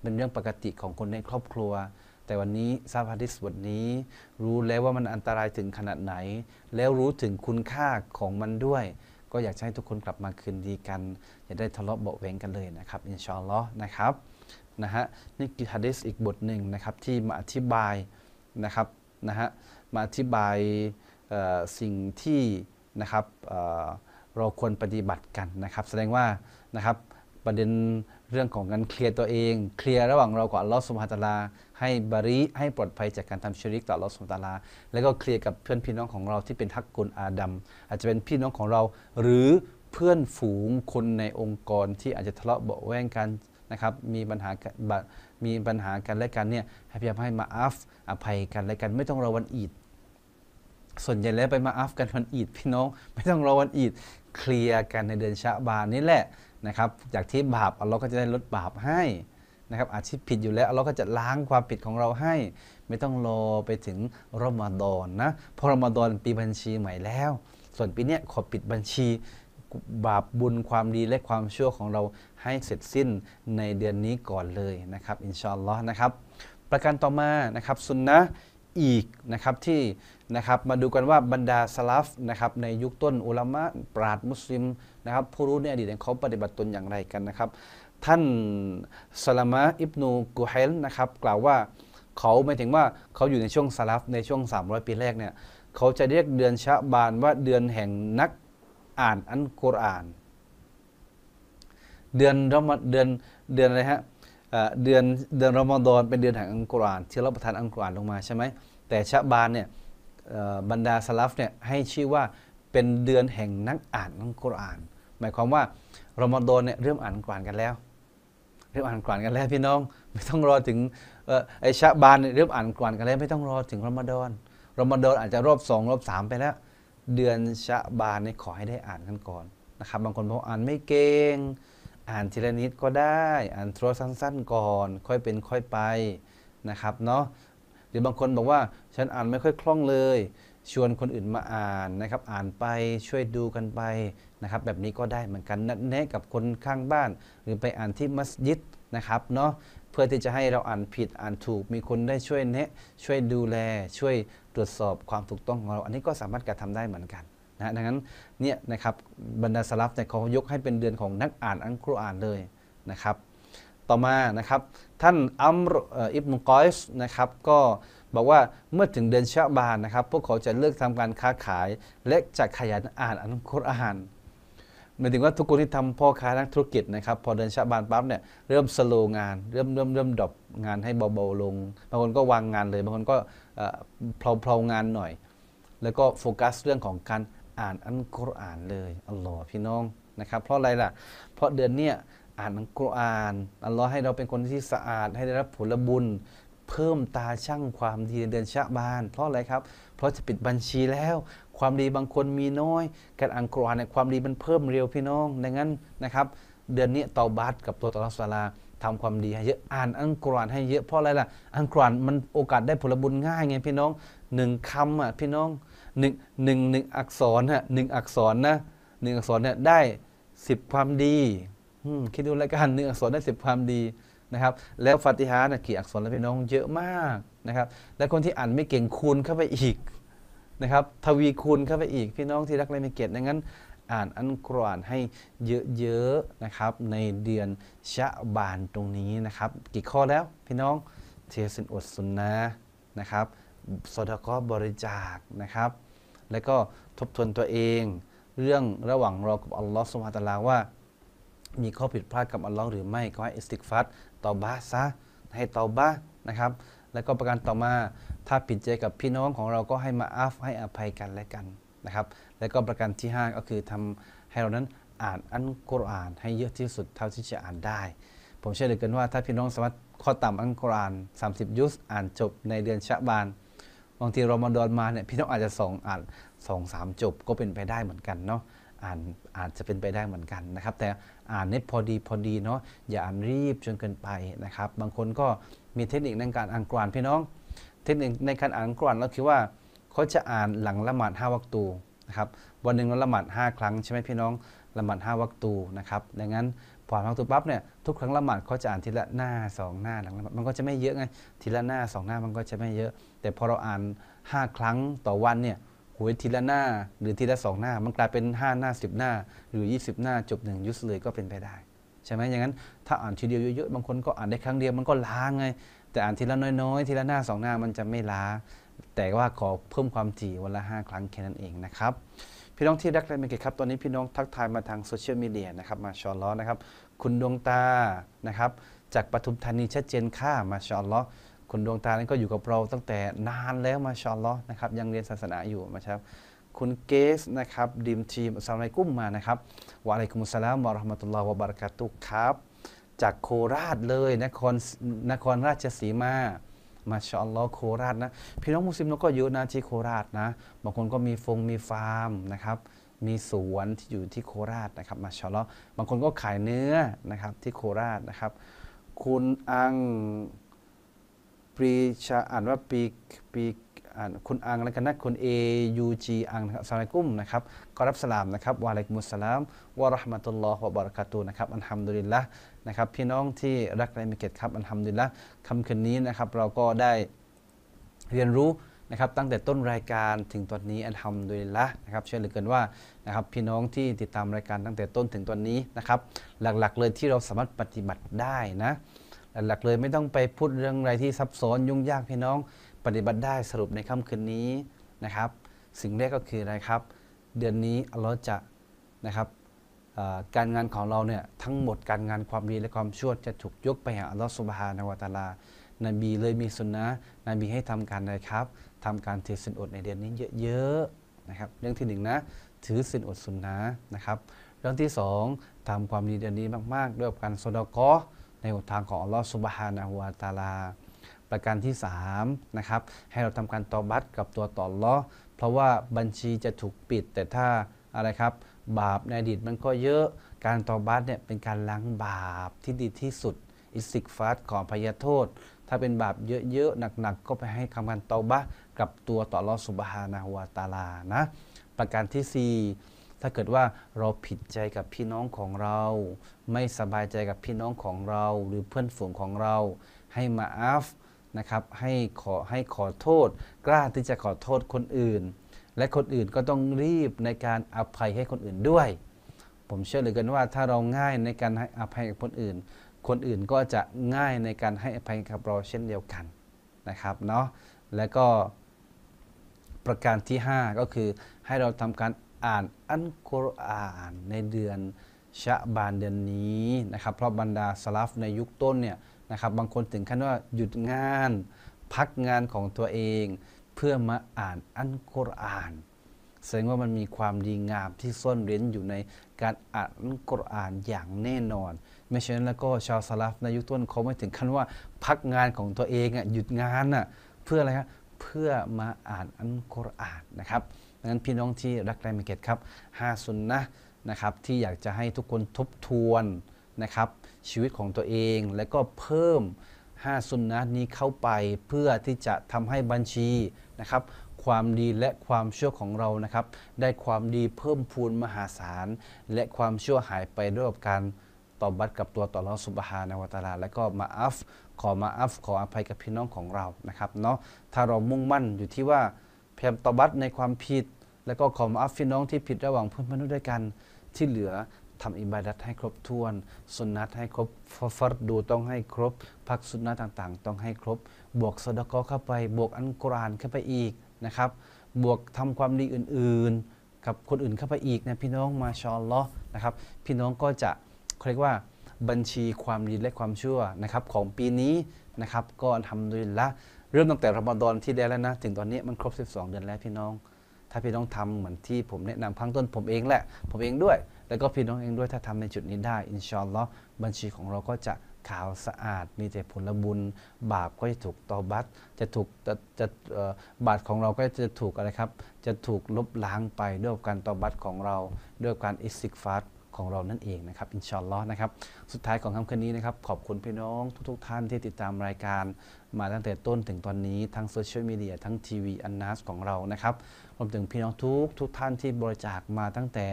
เป็นเรื่องปกติของคนในครอบครัว แต่วันนี้ทราบฮะดิสบทนี้ รู้แล้วว่ามันอันตรายถึงขนาดไหน แล้วรู้ถึงคุณค่าของมันด้วย ก็อยากให้ทุกคนกลับมาคืนดีกันอย่าได้ทะเลาะเบาแหวงกันเลยนะครับอินชาอัลลอฮ์นะครับนะฮะนี่คือฮะดิษอีกบทหนึ่งนะครับที่มาอธิบายนะครับนะฮะมาอธิบายสิ่งที่นะครับเราควรปฏิบัติกันนะครับแสดงว่านะครับประเด็นเรื่องของการเคลียร์ตัวเอง เคลียร์ระหว่างเรากับอัลลอฮ์สุบฮานตะลาให้บริให้ปลอดภัยจากการทำชริกต่ออัลลอฮ์สุบฮานตะลาแล้วก็เคลียร์กับเพื่อนพี่น้องของเราที่เป็นทักกุลอาดัมอาจจะเป็นพี่น้องของเรา หรือเพื่อนฝูงคนในองค์กรที่อาจจะทะเลาะเบาแวงกันนะครับมีปัญหามีปัญหากันและกันเนี่ย ให้พยายามให้มาอัฟอภัยกันและกัน ไม่ต้องรอวันอีด ส่วนใหญ่แล้วไปมาอัฟกันวันอีดพี่น้องไม่ต้องรอวันอีดเคลียร์กันในเดือนชะบานนี่แหละนะครับจากที่บาปอัลลอฮ์ก็จะได้ลดบาปให้นะครับ อาชีพผิดอยู่แล้ว เราก็จะล้างความผิดของเราให้ ไม่ต้องรอไปถึงรอมฎอนนะ พอรอมฎอนปีบัญชีใหม่แล้ว ส่วนปีนี้ขอปิดบัญชีบาปบุญความดีและความชั่วของเราให้เสร็จสิ้นในเดือนนี้ก่อนเลยนะครับอินชาอัลลอฮ์นะครับ ประการต่อมานะครับสุนนะอีกนะครับที่นะครับมาดูกันว่าบรรดาสลัฟนะครับในยุคต้นอุลามะปราดมุสลิมนะครับผู้รู้ในอดีตเขาปฏิบัติตนอย่างไรกันนะครับ ท่านสลามะอิบนูกูเฮลนะครับกล่าวว่าเขาหมายถึงว่าเขาอยู่ในช่วงสลัฟในช่วง 300 ปีแรกเนี่ยเขาจะเรียกเดือนชะบานว่าเดือนแห่งนักอ่านอันกุรอานเดือนรอมเดือนเดือนอะไรฮะเดือนเดือนรอมฎอนเป็นเดือนแห่งอังกุรอาน ที่เราประทานอังกุรอานลงมาใช่ไหมแต่ชะบานเนี่ยบรรดาสลัฟเนี่ยให้ชื่อว่าเป็นเดือนแห่งนักอ่านอังกุรอานหมายความว่ารอมฎอนเนี่ยเริ่มอ่านอังกุรอานกันแล้ว เริ่มอ่านอังกุรอานกันแล้วพี่น้อง ไม่ต้องรอถึงไอชะบานเริ่มอ่านอันกุรอานกันแล้วไม่ต้องรอถึงรอมฎอนรอมฎอนอาจจะรอบสองรอบสามไปแล้วเดือนชะบานในขอให้ได้อ่านกันก่อนนะครับบางคนบอกอ่านไม่เก่งอ่านทีละนิดก็ได้ อ่านทรสั้นๆก่อนค่อยเป็นค่อยไปนะครับเนาะหรือบางคนบอกว่าฉันอ่านไม่ค่อยคล่องเลย ชวนคนอื่นมาอ่านนะครับอ่านไปช่วยดูกันไปนะครับแบบนี้ก็ได้เหมือนกันนัดแนะกับคนข้างบ้าน หรือไปอ่านที่มัสยิดนะครับเนาะเพื่อที่จะให้เราอ่านผิดอ่านถูกมีคนได้ช่วยแนะ ช่วยดูแลช่วยตรวจสอบความถูกต้องของเรา อันนี้ก็สามารถกระทำได้เหมือนกันนะดังนั้นเนี่ยนะครับบรรดาสลับเนี่ยเขายกให้เป็นเดือนของนักอ่านอัลกุรอานเลยนะครับต่อมานะครับท่านอัมรอิบนุกอยส์นะครับก็บอกว่าเมื่อถึงเดือนชะบานนะครับพวกเขาจะเลิกทำการค้าขาย และจะขยันอ่านอัลกุรอานหมายถึงว่าทุกคนที่ทำพ่อค้านักธุรกิจนะครับพอเดินชาบานปั๊บเนี่ยเริ่มสโลงานเริ่มเริ่มเริ่มดรอปงานให้เบาๆลง บางคนก็วางงานเลยบางคนก็เพลาๆงานหน่อย แล้วก็โฟกัสเรื่องของการอ่านอัลกุรอานเลย อัลลอฮ์พี่น้องนะครับ เพราะอะไรล่ะ เพราะเดือนเนี้ยอ่านอัลกุรอานอัลลอฮ์ให้เราเป็นคนที่สะอาดให้ได้รับผลบุญเพิ่มตาช่างความดีในเดือนชะบาน เพราะอะไรครับเพราะจะปิดบัญชีแล้วความดีบางคนมีน้อยการอ่านกรานเนี่ยความดีมันเพิ่มเร็วพี่น้องดังนั้นนะครับ เดือนนี้ตาบาตกับตัวตลอดสลาทำความดีให้เยอะอ่านอังกรานให้เยอะเพราะอะไรล่ะอังกรานมันโอกาสได้ผลบุญง่ายไงพี่น้องหนึ่งคำอ่ะพี่น้องหนึ่งหนึ่งหนึ่งอักษรฮะหนึ่งอักษรนะหนึ่งอักษรเนี่ยได้สิบความดีคิดดูแล้วกันหนึ่งอักษรได้สิบความดีนะครับ แล้วฟาติฮานะกี่อักษรแล้วพี่น้องเยอะมากนะครับ และคนที่อ่านไม่เก่งคูณเข้าไปอีกะครับทวีคูณเข้าไปอีกพี่น้องที่รักใลมิเกตดังนั้นอ่านอันกรานให้เยอะๆนะครับ ในเดือนชะบานตรงนี้นะครับ กี่ข้อแล้วพี่น้องเทสินอดสุนนะนะครับสดกบริจาคนะครับ แล้วก็ทบทวนตัวเอง เรื่องระหว่างเรากับอัลลอฮ์สุมาตาลาว่า มีข้อผิดพลาดกับอัลลอฮ์หรือไม่ ก็ให้อิสติกฟัตตอบาซะ ให้ตอบานะครับ แล้วก็ประการต่อมาถ้าผิดใจกับพี่น้องของเราก็ให้มาอัฟให้อภัยกันและกันนะครับ และก็ประการที่ 5 ก็คือทำให้เรานั้นอ่านอัลกุรอานให้เยอะที่สุดเท่าที่จะอ่านได้ ผมเชื่อเหลือเกินว่าถ้าพี่น้องสามารถข้อต่ำอัลกุรอาน30 ยุสอ่านจบในเดือนชะบานบางทีรอมฎอนมาเนี่ยพี่น้องอาจจะสองอ่านสองสามจบก็เป็นไปได้เหมือนกันเนาะอ่านอาจจะเป็นไปได้เหมือนกันนะครับแต่อ่านเนี่พอดีพอดีเนาะอย่าอ่านรีบจนเกินไปนะครับ บางคนก็มีเทคนิคในการอ่านกรานพี่น้องทคนิคในการอ่านกรอนเราคิดว่าเขาจะอ่านหลังละหมาดห้าวักตูนะครับวันหนึ่งเราละหมาดห้าครั้งใช่ไหมพี่น้องละหมาดห้าวักตูนะครับดังนั้นพอทำตัวตูปั๊บเนี่ยทุกครั้งละหมาดเขาจะอ่านทีละหน้าสองหน้าหลังละหมาดมันก็จะไม่เยอะไงทีละหน้าสองหน้ามันก็จะไม่เยอะ แต่พอเราอ่านห้าครั้งต่อวันเนี่ยหวยทีละหน้า หรือทีละสองหน้า มันกลายเป็น 5 หน้า10หน้าหรือ20หน้าจบหนึ่งยุสเลยก็เป็นไปได้ใช่ไหมอย่างนั้นถ้าอ่านทีเดียวเยอะๆบางคนก็อ่านได้ครั้งเดียวมันก็ล้างไงแต่อ่านทีละน้อยๆ ทีละหน้าสองหน้ามันจะไม่ล้า แต่ว่าขอเพิ่มความถี่วันละ5ครั้งแค่นั้นเองนะครับ พี่น้องที่รักและเมตเกตาครับตอนนี้พี่น้องทักทายมาทางโซเชียลมีเดียนะครับมาชอลล์นะครับคุณดวงตานะครับ จากปทุมธานีชัดเจนค่ามาชอลล์คุณดวงตานั้นก็อยู่กับเราตั้งแต่นานแล้วมาชอลล์นะครับยังเรียนศาสนาอยู่นะครับคุณเกสนะครับดีมทีมซสามลัยกุ้มมานะครับวะอะลัยกุมุสสลามวะราะห์มะตุลลอฮ์วะบารักาตุครับจากโคราชเลยนครนครราชสีมา มาชอลลอโคราชนะพี่น้องมุสลิมก็เยอะนะที่โคราชนะบางคนก็มีฟงมีฟาร์มนะครับ มีสวนที่อยู่ที่โคราชนะครับ มาชอลลอบางคนก็ขายเนื้อนะครับที่โคราชนะครับ คุณอังปรีชาอ่านว่าปีปีคุณอังแลรกันนะคุณเอยูจีอังนะครับสลากุ้มนะครับก็รับสลามนะครับวะเลกุมุสลามวะราะห์มะตุลลอฮ์วะบะรัะกาตุนะครับอันฮัมดุลิลละนะครับพี่น้องที่รักในมิเกตครับอันทำดีละคำคืนนี้นะครับ เราก็ได้เรียนรู้นะครับตั้งแต่ต้นรายการถึงตอนนี้อันทำดีละนะครับเชื่อเหลือเกินว่านะครับ พี่น้องที่ติดตามรายการตั้งแต่ต้นถึงตอนนี้นะครับ หลัก ๆเลยที่เราสามารถปฏิบัติได้นะ หลัก ๆเลยไม่ต้องไปพูดเรื่องอะไรที่ซับซ้อน ยุ่งยากพี่น้องปฏิบัติได้สรุปในค่ำคืนนี้นะครับ สิ่งแรกก็คืออะไรครับ เดือนนี้อัลลอฮจะนะครับการงานของเราเนี่ยทั้งหมดการงานความดีและความชั่วจะถูกยกไปหาอัลลอฮฺสุบฮานาวตาลานบีเลยมีสุนนะนบีให้ทำการนะครับทำการถือสินอดในเดือนนี้เยอะๆนะครับ เรื่องที่หนึ่งนะถือสินอดสุนนะนะครับ เรื่องที่สองทำความดีเดือนนี้มากๆ ด้วยการสดกอในทางของอัลลอฮฺสุบฮานาุวาตาลา ประการที่3นะครับให้เราทำการตอบัตกับตัวต่อลอเพราะว่าบัญชีจะถูกปิดแต่ถ้าอะไรครับบาปในอดีตมันก็เยอะ การตอบัตเนี่ยเป็นการล้างบาปที่ดีที่สุดอิสิกฟาสขอพยโทษ ถ้าเป็นบาปเยอะๆหนักๆก็ไปให้คำการตอบตกับตัวต่อรอสุบฮานาหัวตาลานะ ประการที่ 4 ถ้าเกิดว่าเราผิดใจกับพี่น้องของเรา ไม่สบายใจกับพี่น้องของเรา หรือเพื่อนฝูงของเราให้มาอัฟนะครับให้ขอให้ขอโทษ กล้าที่จะขอโทษคนอื่นและคนอื่นก็ต้องรีบในการ อภัยให้คนอื่นด้วย ผมเชื่อเหลือเกินว่าถ้าเราง่ายในการให้อภัยกับคนอื่น คนอื่นก็จะง่ายในการให้อภัยกับเราเช่นเดียวกันนะครับเนาะและก็ประการที่5ก็คือให้เราทำการอ่านอัลกุรอานในเดือนชะบานเดือนนี้นะครับเพราะบรรดาสลัฟในยุคต้นเนี่ยนะครับบางคนถึงขั้นว่าหยุดงาน พักงานของตัวเองเพื่อมาอ่านอัลกุรอานแสดงว่ามันมีความดีงามที่ซ่อนเร้นอยู่ในการอ่านอัลกุรอานอย่างแน่นอน ไม่เช่นนั้นแล้วก็ชาวสลับในยุคต้นเขาไม่ถึงขั้นว่าพักงานของตัวเองอ่ะหยุดงานอ่ะเพื่ออะไรครับเพื่อมาอ่านอัลกุรอานนะครับดังนั้นพี่น้องที่รักไรมีเกตครับห้าสุนนะนะครับที่อยากจะให้ทุกคนทบทวนนะครับชีวิตของตัวเองและก็เพิ่ม5สุนนะนี้เข้าไปเพื่อที่จะทำให้บัญชีนะครับความดีและความชั่วของเรานะครับได้ความดีเพิ่มพูนมหาศาลและความชั่วหายไปด้วยการตอบบัตรกับตัวต่อรองสุบฮานาวตาลาและก็มาอัฟ ขอมาอัฟขออภัยกับพี่น้องของเรานะครับเนาะถ้าเรามุ่งมั่นอยู่ที่ว่าพยยมตอบบัตรในความผิด และก็ขอมาอัฟพี่น้องที่ผิดระหว่างเพื่อนมนุษย์ด้วยกันที่เหลือทำอิบาดัตให้ครบถ้วนสุนนัตให้ครบฟัฟดูต้องให้ครบพักสุนนะต่างๆ ต้องให้ครบบวกสดกอเข้าไปบวกอันกรานเข้าไปอีกนะครับ บวกทำความดีอื่น ๆ กับคนอื่นเข้าไปอีกนะพี่น้องมาชอลล์นะครับพี่น้องก็จะเขาเรียกว่าบัญชีความดีและความชั่วนะครับของปีนี้นะครับก็ทำด้ยละเริ่มตั้งแต่รอมฎอนที่แล้วแล้วนะถึงตอนนี้มันครบ 12 เดือนแล้วพี่น้อง ถ้าพี่น้องทำเหมือนที่ผมแนะนำข้างต้นผมเองแหละผมเองด้วย แล้วก็พี่น้องเองด้วยถ้าทำในจุดนี้ได้อินชอนลอบัญชีของเราก็จะขาวสะอาด มีแต่ผลบุญ บาปก็จะถูกตอบัตจะถูกจะจะบาปของเราก็จะถูกอะไรครับ จะถูกลบล้างไปด้วยการตอบัตของเรา ด้วยการอิสิกฟาตของเรานั่นเองนะครับ อินชอนล้อนะครับ สุดท้ายของคำคืนนี้นะครับ ขอบคุณพี่น้องทุกๆ ท่านที่ติดตามรายการมาตั้งแต่ต้นถึงตอนนี้ ทั้งโซเชียลมีเดีย ทั้งทีวีอันนัสของเรา นะครับรวมถึงพี่น้องทุกทุกท่านที่บริจาคมาตั้งแต่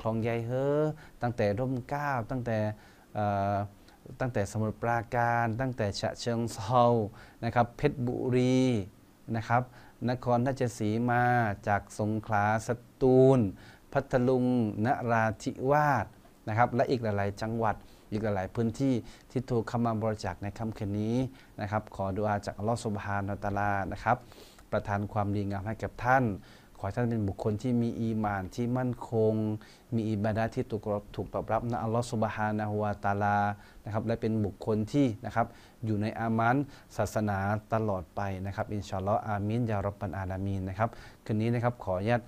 คลองใยเฮอ ตั้งแต่ร่มก้าวตั้งแต่ตั้งแต่สมุทรปราการตั้งแต่ฉะเชิงเซานะครับเพชรบุรีนะครับ นครราชสีมาจากสงขลาสตูล พัทลุงนราธิวาสนะครับและอีกหลายๆจังหวัด อีกหลายๆพื้นที่ที่ถูกคขมาบริจาคในค่ำคืนนี้นะครับ ขอดุอาจากอัลลอฮฺสุบฮานาตาลา นะครับ ประทานความดีงามให้กับท่านอท่านเป็นบุคคลที่มีอีมานที่มั่นคง มีอิบาดาที่ถูกถูกตอบรับนะอัลลอฮฺสุบฮานะฮุวาตาลา นะครับ และเป็นบุคคลที่นะครับอยู่ในอามันศาสนาตลอดไปนะครับ อินชาอัลลอฮฺอามินยารับบันอาลามีนนะครับคืนนี้นะครับขออนุญาต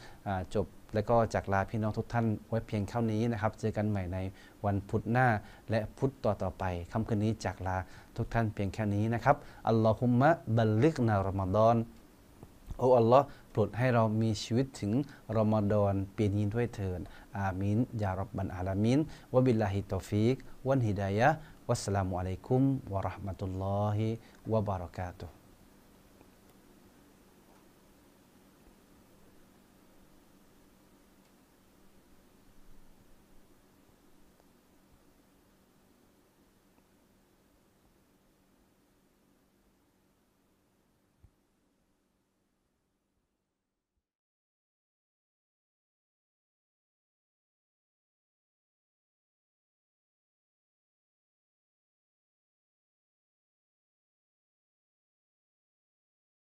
จบแล้วก็จากลาพี่น้องทุกท่านไว้เพียงเท่านี้นะครับเจอกันใหม่ในวันพุธหน้าและพุธต่อต่อไปคำคืนนี้จากลาทุกท่านเพียงแค่นี้นะครับอัลลอฮุมะบัลลิกนารอมฎอนโอ้อัลลอฮ์โปรดให้เรามีชีวิตถึงรอมฎอนปีนี้ด้วยเถิดอามินยารบบันอาลามินวะบิลลาฮิตอฟิก วันฮิดายะ วัสสลามุอะลัยกุมวะราะห์มะตุลลอฮิ วะบารากาตุ